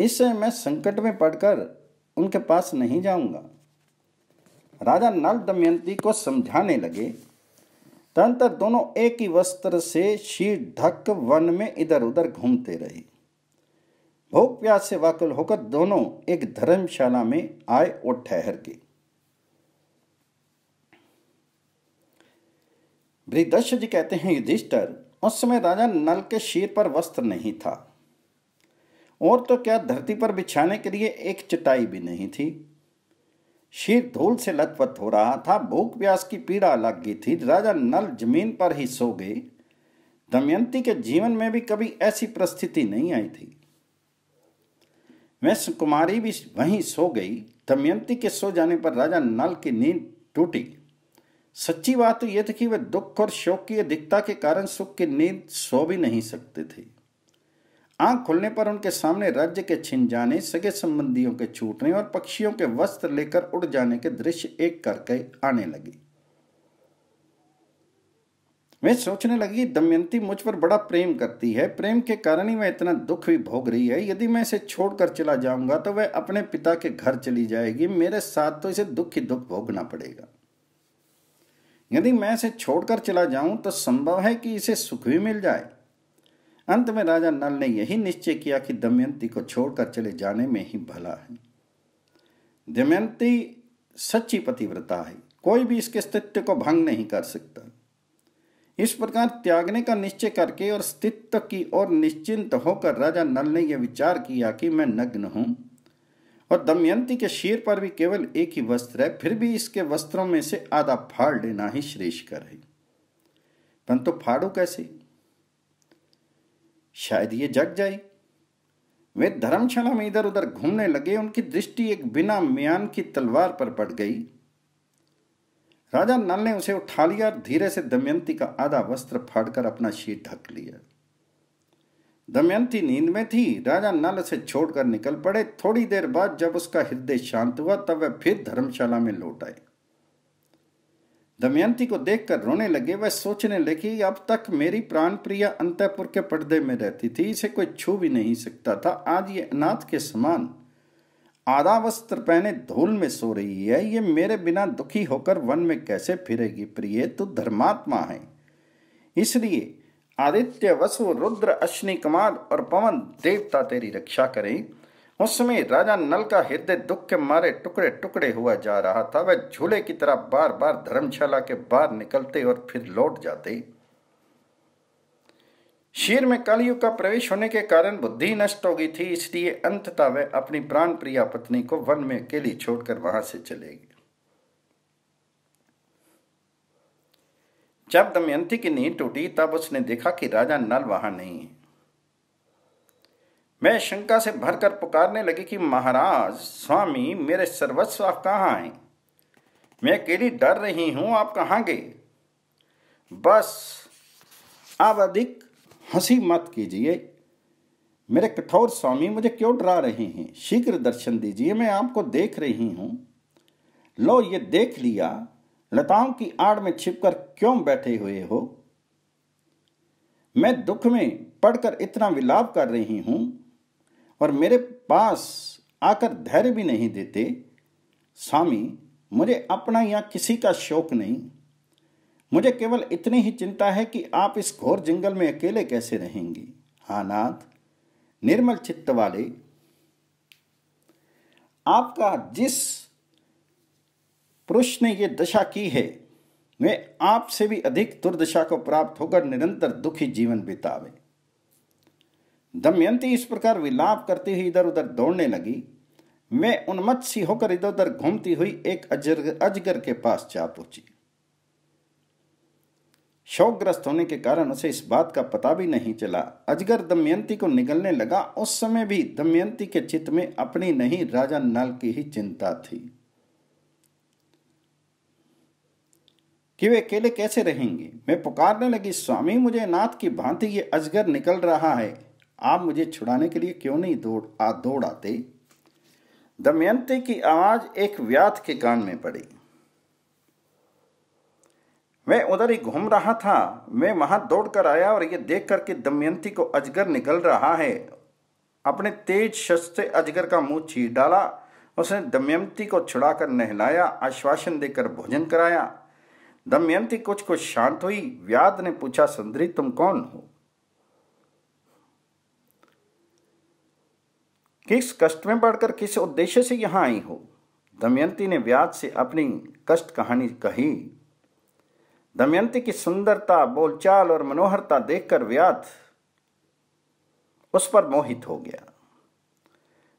इससे मैं संकट में पड़कर उनके पास नहीं जाऊंगा राजा नल दमयंती को समझाने लगे तंत्र दोनों एक ही वस्त्र से शीर ढक वन में इधर उधर घूमते रहे भोग प्यास से वाकुल होकर दोनों एक धर्मशाला में आए और ठहर गए बृहदश्य जी कहते हैं युधिष्ठर उस समय राजा नल के शीर पर वस्त्र नहीं था और तो क्या धरती पर बिछाने के लिए एक चटाई भी नहीं थी शीर धूल से लथपथ हो रहा था भूख प्यास की पीड़ा लग गई थी राजा नल जमीन पर ही सो गए दमयंती के जीवन में भी कभी ऐसी परिस्थिति नहीं आई थी वैश्य कुमारी भी वहीं सो गई दमयंती के सो जाने पर राजा नल की नींद टूटी सच्ची बात तो यह थी कि वे दुख और शोक की अधिकता के कारण सुख की नींद सो भी नहीं सकते थे आंख खुलने पर उनके सामने राज्य के छिन जाने सगे संबंधियों के छूटने और पक्षियों के वस्त्र लेकर उड़ जाने के दृश्य एक करके आने लगे मैं सोचने लगी दमयंती मुझ पर बड़ा प्रेम करती है प्रेम के कारण ही मैं इतना दुख भी भोग रही है यदि मैं इसे छोड़कर चला जाऊंगा तो वह अपने पिता के घर चली जाएगी मेरे साथ तो इसे दुख ही दुख भोगना पड़ेगा यदि मैं इसे छोड़कर चला जाऊं तो संभव है कि इसे सुख भी मिल जाए अंत में राजा नल ने यही निश्चय किया कि दमयंती को छोड़कर चले जाने में ही भला है दमयंती सच्ची पतिव्रता है कोई भी इसके अस्तित्व को भंग नहीं कर सकता इस प्रकार त्यागने का निश्चय करके और स्थित्व की ओर निश्चिंत होकर राजा नल ने यह विचार किया कि मैं नग्न हूं और दमयंती के शीर पर भी केवल एक ही वस्त्र है फिर भी इसके वस्त्रों में से आधा फाड़ लेना ही श्रेष्ठ है परंतु तो कैसे शायद ये जग जाए वे धर्मशाला में इधर उधर घूमने लगे उनकी दृष्टि एक बिना म्यान की तलवार पर पड़ गई राजा नल ने उसे उठा लिया धीरे से दमयंती का आधा वस्त्र फाड़कर अपना शीर ढक लिया दमयंती नींद में थी राजा नल से छोड़कर निकल पड़े थोड़ी देर बाद जब उसका हृदय शांत हुआ तब वह फिर धर्मशाला में लौट आए दमयंती को देखकर रोने लगे वह सोचने लगी अब तक मेरी प्राण प्रिया अंतपुर के पर्दे में रहती थी इसे कोई छू भी नहीं सकता था आज ये अनाथ के समान आधा वस्त्र पहने धूल में सो रही है ये मेरे बिना दुखी होकर वन में कैसे फिरेगी प्रिय तू धर्मात्मा है इसलिए आदित्य वसु रुद्र अश्नि कमाद और पवन देवता तेरी रक्षा करें उस समय राजा नल का हृदय दुख के मारे टुकड़े टुकड़े हुआ जा रहा था वह झूले की तरह बार बार धर्मशाला के बाहर निकलते और फिर लौट जाते शीर में कलयुग का प्रवेश होने के कारण बुद्धि नष्ट हो गई थी इसलिए अंततः वह अपनी प्राण प्रिया पत्नी को वन में अकेली छोड़कर वहां से चले गए जब दमयंती की नींद टूटी तब उसने देखा कि राजा नल वहां नहीं है मैं शंका से भरकर पुकारने लगी कि महाराज स्वामी मेरे सर्वस्व आप कहाँ हैं मैं अकेली डर रही हूं आप कहाँ गए बस आप अधिक हंसी मत कीजिए मेरे कठोर स्वामी मुझे क्यों डरा रहे हैं शीघ्र दर्शन दीजिए मैं आपको देख रही हूं लो ये देख लिया लताओं की आड़ में छिपकर क्यों बैठे हुए हो मैं दुख में पढ़कर इतना विलाप कर रही हूं और मेरे पास आकर धैर्य भी नहीं देते स्वामी मुझे अपना या किसी का शोक नहीं मुझे केवल इतनी ही चिंता है कि आप इस घोर जंगल में अकेले कैसे रहेंगी हाँ नाथ निर्मल चित्त वाले आपका जिस पुरुष ने ये दशा की है वे आपसे भी अधिक दुर्दशा को प्राप्त होकर निरंतर दुखी जीवन बितावे दमयंती इस प्रकार विलाप करती हुई इधर उधर दौड़ने लगी वे उन्मत्त सी होकर इधर उधर घूमती हुई एक अजर अजगर के पास जा पहुंची शोकग्रस्त होने के कारण उसे इस बात का पता भी नहीं चला अजगर दमयंती को निगलने लगा उस समय भी दमयंती के चित्त में अपनी नहीं राजा नल की ही चिंता थी कि वे अकेले कैसे रहेंगे मैं पुकारने लगी स्वामी मुझे नाथ की भांति ये अजगर निकल रहा है आप मुझे छुड़ाने के लिए क्यों नहीं दौड़ आ दौड़ आते दमयंती की आवाज एक व्याध के कान में पड़ी मैं उधर ही घूम रहा था मैं वहां दौड़कर आया और ये देख कर कि दमयंती को अजगर निकल रहा है अपने तेज शस्त्र अजगर का मुंह छीट डाला उसने दमयंती को छुड़ाकर नहलाया आश्वासन देकर भोजन कराया दमयंती कुछ कुछ शांत हुई व्याद ने पूछा सुंदरी तुम कौन हो किस कष्ट में पड़कर किस उद्देश्य से यहां आई हो दमयंती ने व्याद से अपनी कष्ट कहानी कही दमयंती की सुंदरता बोलचाल और मनोहरता देखकर व्याध उस पर मोहित हो गया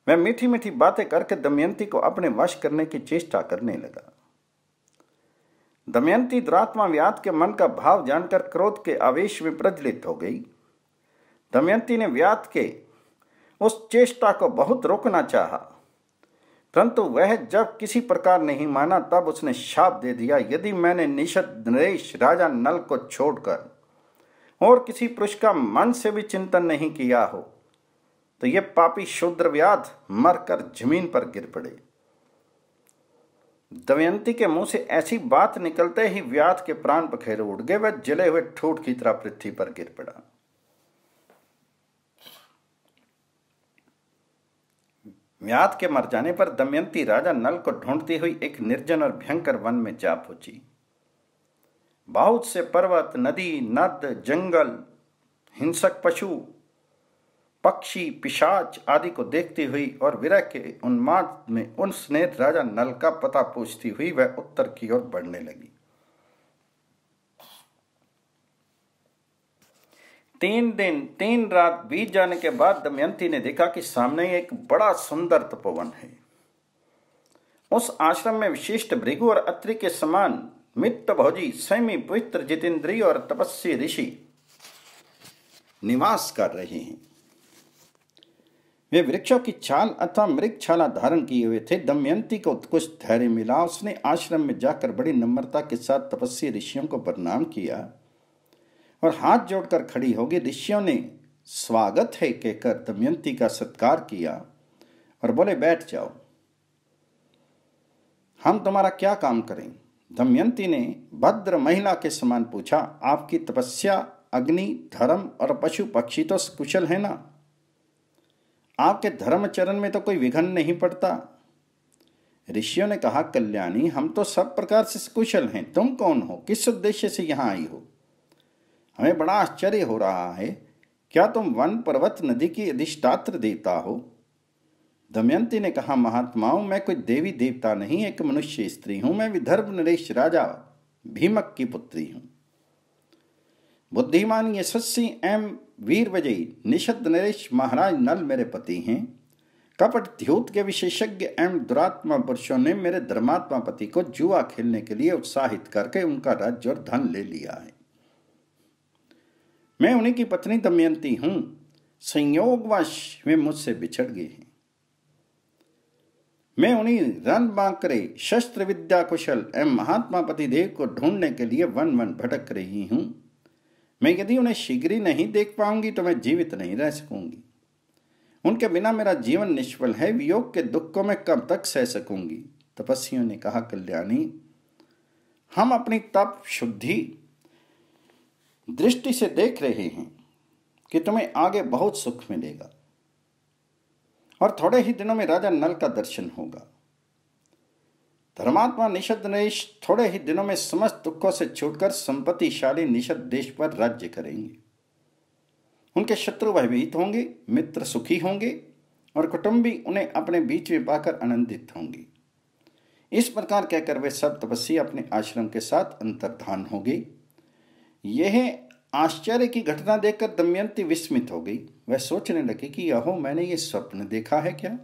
मैं मीठी मीठी बातें करके दमयंती को अपने वश करने की चेष्टा करने लगा दमयंती दुरात्मा व्याध के मन का भाव जानकर क्रोध के आवेश में प्रज्वलित हो गई दमयंती ने व्याध के उस चेष्टा को बहुत रोकना चाहा परंतु वह जब किसी प्रकार नहीं माना तब उसने शाप दे दिया यदि मैंने निषद नरेश राजा नल को छोड़कर और किसी पुरुष का मन से भी चिंतन नहीं किया हो तो ये पापी शूद्र व्याध मरकर जमीन पर गिर पड़े दमयंती के मुंह से ऐसी बात निकलते ही व्याध के प्राण पखेरे उड़ गए वह जले हुए ठोट की तरह पृथ्वी पर गिर पड़ा व्याध के मर जाने पर दमयंती राजा नल को ढूंढती हुई एक निर्जन और भयंकर वन में जा पहुंची बहुत से पर्वत नदी नद जंगल हिंसक पशु पक्षी पिशाच आदि को देखती हुई और विरह के उन्माद में उन स्नेह राजा नल का पता पूछती हुई वह उत्तर की ओर बढ़ने लगी तीन दिन तीन रात बीत जाने के बाद दमयंती ने देखा कि सामने एक बड़ा सुंदर तपोवन है उस आश्रम में विशिष्ट भृगु और अत्रि के समान मित्त भौजी सैमी पवित्र जितेंद्रीय और तपस्वी ऋषि निवास कर रहे हैं वे वृक्षों की छाल अथवा छाला धारण किए हुए थे दमयंती को कुछ धैर्य मिला उसने आश्रम में जाकर बड़ी नम्रता के साथ तपस्वी ऋषियों को प्रणाम किया और हाथ जोड़कर खड़ी होगी ऋषियों ने स्वागत है कहकर दमयंती का सत्कार किया और बोले बैठ जाओ हम तुम्हारा क्या काम करें दमयंती ने भद्र महिला के समान पूछा आपकी तपस्या अग्नि धर्म और पशु पक्षी तो कुशल है ना आपके धर्म चरण में तो कोई विघन नहीं पड़ता ऋषियों ने कहा कल्याणी हम तो सब प्रकार से कुशल हैं तुम कौन हो किस उद्देश्य से यहां आई हो हमें बड़ा आश्चर्य हो रहा है क्या तुम वन पर्वत नदी की अधिष्ठात्र देवता हो दमयंती ने कहा महात्माओं मैं कोई देवी देवता नहीं एक मनुष्य स्त्री हूं मैं विदर्भ नरेश राजा भीमक की पुत्री हूं बुद्धिमान यशस्वी एम वीरवजयी निषद नरेश महाराज नल मेरे पति हैं कपट ध्योत के विशेषज्ञ एवं दुरात्मा पुरुषों ने मेरे धर्मात्मा पति को जुआ खेलने के लिए उत्साहित करके उनका राज्य और धन ले लिया है मैं उन्हीं की पत्नी दमयंती हूं संयोगवश वे मुझसे बिछड़ गए हैं मैं उन्हीं रन बांकरे शस्त्र विद्या कुशल एवं महात्मा पति देव को ढूंढने के लिए वन वन भटक रही हूं मैं यदि उन्हें शीघ्र ही नहीं देख पाऊंगी तो मैं जीवित नहीं रह सकूंगी उनके बिना मेरा जीवन निष्फल है वियोग के दुख को मैं कब तक सह सकूंगी तपस्वियों ने कहा कल्याणी हम अपनी तप शुद्धि दृष्टि से देख रहे हैं कि तुम्हें आगे बहुत सुख मिलेगा और थोड़े ही दिनों में राजा नल का दर्शन होगा धर्मात्मा निषद नरेश थोड़े ही दिनों में समस्त दुखों से छूटकर संपत्तिशाली निषद देश पर राज्य करेंगे उनके शत्रु भयभीत होंगे मित्र सुखी होंगे और कुटुंबी उन्हें अपने बीच में पाकर आनंदित होंगे इस प्रकार कहकर वे सब तपस्या अपने आश्रम के साथ अंतर्धान हो गई यह आश्चर्य की घटना देखकर दमयंती विस्मित हो गई वह सोचने लगी कि अहो मैंने ये स्वप्न देखा है क्या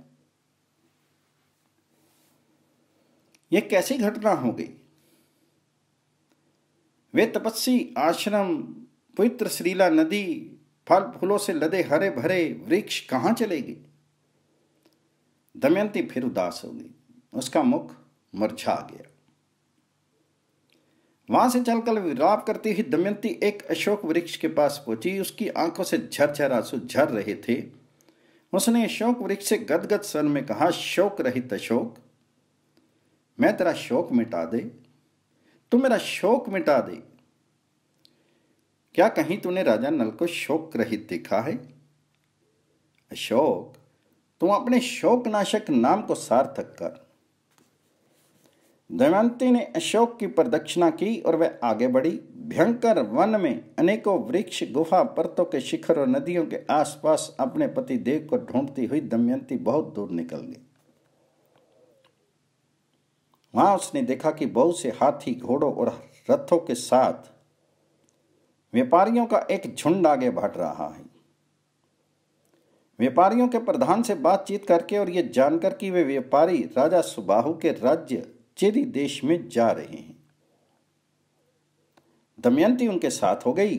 यह कैसी घटना हो गई वे तपस्वी आश्रम पवित्र श्रीला नदी फल फूलों से लदे हरे भरे वृक्ष कहाँ चले गए दमयंती फिर उदास हो गई उसका मुख मुरझा गया वहां से चलकर विराप करती हुई दमयंती एक अशोक वृक्ष के पास पहुंची उसकी आंखों से झरझर आंसू झर रहे थे उसने अशोक वृक्ष से गदगद स्वर में कहा शोक रहित अशोक मैं तेरा शोक मिटा दे तू मेरा शोक मिटा दे क्या कहीं तूने राजा नल को शोक रहित देखा है अशोक तुम अपने शोक नाशक नाम को सार्थक कर दमयंती ने अशोक की प्रदक्षिणा की और वह आगे बढ़ी भयंकर वन में अनेकों वृक्ष गुफा परतों के शिखर और नदियों के आसपास अपने पति देव को ढूंढती हुई दमयंती बहुत दूर निकल गई वहां उसने देखा कि बहुत से हाथी घोड़ों और रथों के साथ व्यापारियों का एक झुंड आगे बढ़ रहा है व्यापारियों के प्रधान से बातचीत करके और ये जानकर कि वे व्यापारी राजा सुबाहु के राज्य चेरी देश में जा रहे हैं दमयंती उनके साथ हो गई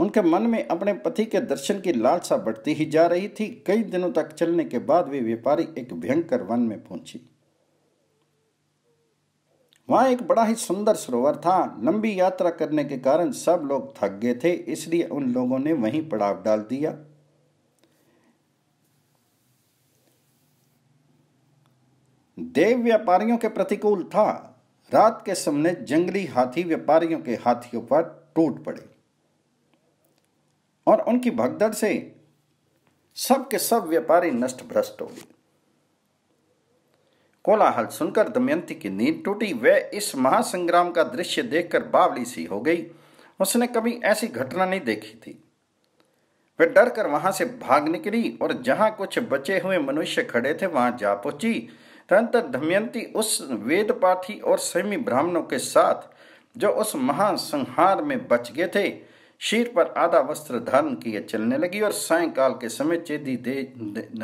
उनके मन में अपने पति के दर्शन की लालसा बढ़ती ही जा रही थी कई दिनों तक चलने के बाद वे व्यापारी एक भयंकर वन में पहुंची वहाँ एक बड़ा ही सुंदर सरोवर था लंबी यात्रा करने के कारण सब लोग थक गए थे इसलिए उन लोगों ने वहीं पड़ाव डाल दिया देव व्यापारियों के प्रतिकूल था रात के समय जंगली हाथी व्यापारियों के हाथियों पर टूट पड़े और उनकी भगदड़ से सब के सब व्यापारी नष्ट भ्रष्ट हो गए कोलाहल सुनकर दमयंती की नींद टूटी वह इस महासंग्राम का दृश्य देखकर बावली सी हो गई उसने कभी ऐसी घटना नहीं देखी थी वह डर कर वहां से भाग निकली और जहां कुछ बचे हुए मनुष्य खड़े थे वहां जा पहुंची तदंतर दमयंती उस वेद पाठी और सैमी ब्राह्मणों के साथ जो उस महासंहार में बच गए थे शीर पर आधा वस्त्र धारण किए चलने लगी और सायकाल के समय चेदी दे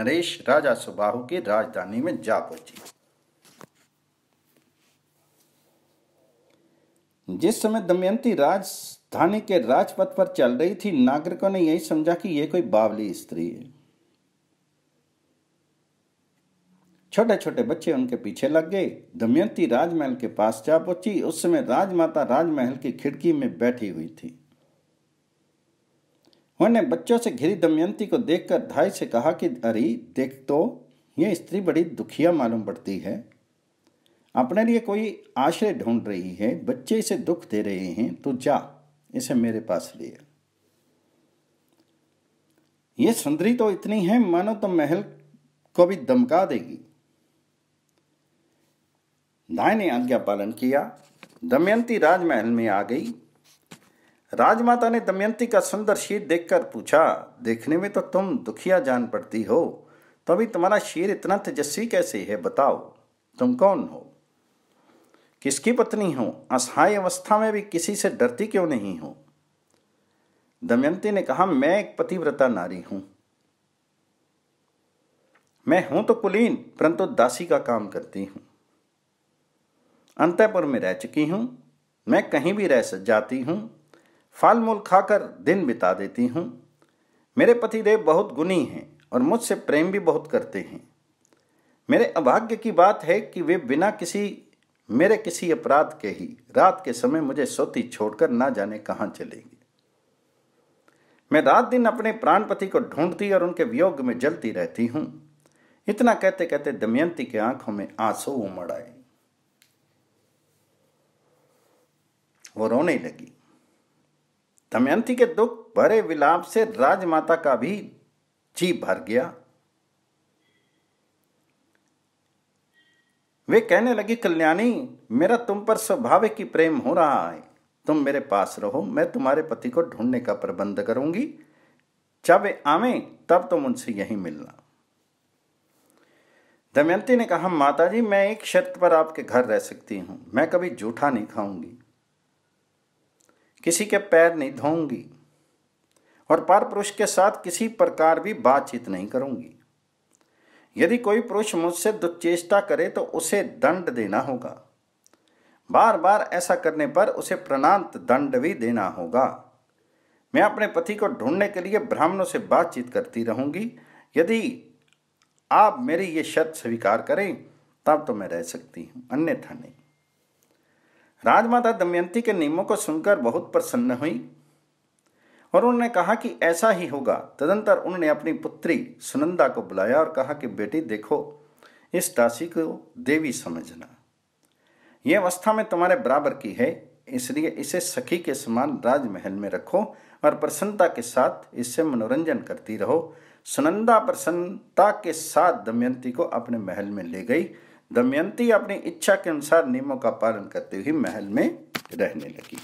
नरेश राजा सुबाहू की राजधानी में जा पहुंची जिस समय दमयंती राजधानी के राजपथ पर चल रही थी नागरिकों ने यही समझा कि यह कोई बावली स्त्री है छोटे छोटे बच्चे उनके पीछे लग गए दमयंती राजमहल के पास जा पहुंची उस समय राजमाता राजमहल की खिड़की में बैठी हुई थी उन्होंने बच्चों से घिरी दमयंती को देखकर धाई से कहा कि अरे देख तो यह स्त्री बड़ी दुखिया मालूम पड़ती है अपने लिए कोई आश्रय ढूंढ रही है बच्चे इसे दुख दे रहे हैं तो जा इसे मेरे पास ले ये सुंदरी तो इतनी है मानो तो महल को भी दमका देगी दाय ने आज्ञा पालन किया दमयंती राजमहल में आ गई राजमाता ने दमयंती का सुंदर शीर देखकर पूछा देखने में तो तुम दुखिया जान पड़ती हो तो अभी तुम्हारा शीर इतना तेजस्वी कैसे है बताओ तुम कौन हो किसकी पत्नी हो असहाय अवस्था में भी किसी से डरती क्यों नहीं हो दमयंती ने कहा मैं एक पतिव्रता नारी हूं मैं हूं तो कुलीन परंतु दासी का काम करती हूं अंतपुर में रह चुकी हूं मैं कहीं भी रह जाती हूं फल मूल खाकर दिन बिता देती हूं मेरे पतिदेव बहुत गुणी हैं और मुझसे प्रेम भी बहुत करते हैं मेरे अभाग्य की बात है कि वे बिना किसी मेरे किसी अपराध के ही रात के समय मुझे सोती छोड़कर ना जाने कहां चलेगी मैं रात दिन अपने प्राणपति को ढूंढती और उनके वियोग में जलती रहती हूं इतना कहते कहते दमयंती के आंखों में आंसू उमड़ आए वो रोने लगी दमयंती के दुख भरे विलाप से राजमाता का भी जी भर गया वे कहने लगी कल्याणी मेरा तुम पर स्वाभाविक ही प्रेम हो रहा है तुम मेरे पास रहो मैं तुम्हारे पति को ढूंढने का प्रबंध करूंगी जब वे आवे तब तुम उनसे यहीं मिलना दमयंती ने कहा माताजी मैं एक शर्त पर आपके घर रह सकती हूं मैं कभी जूठा नहीं खाऊंगी किसी के पैर नहीं धोऊंगी और पार पुरुष के साथ किसी प्रकार भी बातचीत नहीं करूंगी यदि कोई पुरुष मुझसे दुचेष्टा करे तो उसे दंड देना होगा बार बार ऐसा करने पर उसे प्रणांत दंड भी देना होगा मैं अपने पति को ढूंढने के लिए ब्राह्मणों से बातचीत करती रहूंगी यदि आप मेरी ये शर्त स्वीकार करें तब तो मैं रह सकती हूँ अन्यथा नहीं राजमाता दमयंती के नियमों को सुनकर बहुत प्रसन्न हुई और उन्होंने कहा कि ऐसा ही होगा तदंतर उन्होंने अपनी पुत्री सुनंदा को बुलाया और कहा कि बेटी देखो इस दासी को देवी समझना यह अवस्था में तुम्हारे बराबर की है इसलिए इसे सखी के समान राजमहल में रखो और प्रसन्नता के साथ इससे मनोरंजन करती रहो सुनंदा प्रसन्नता के साथ दमयंती को अपने महल में ले गई दमयंती अपनी इच्छा के अनुसार नियमों का पालन करते हुए महल में रहने लगी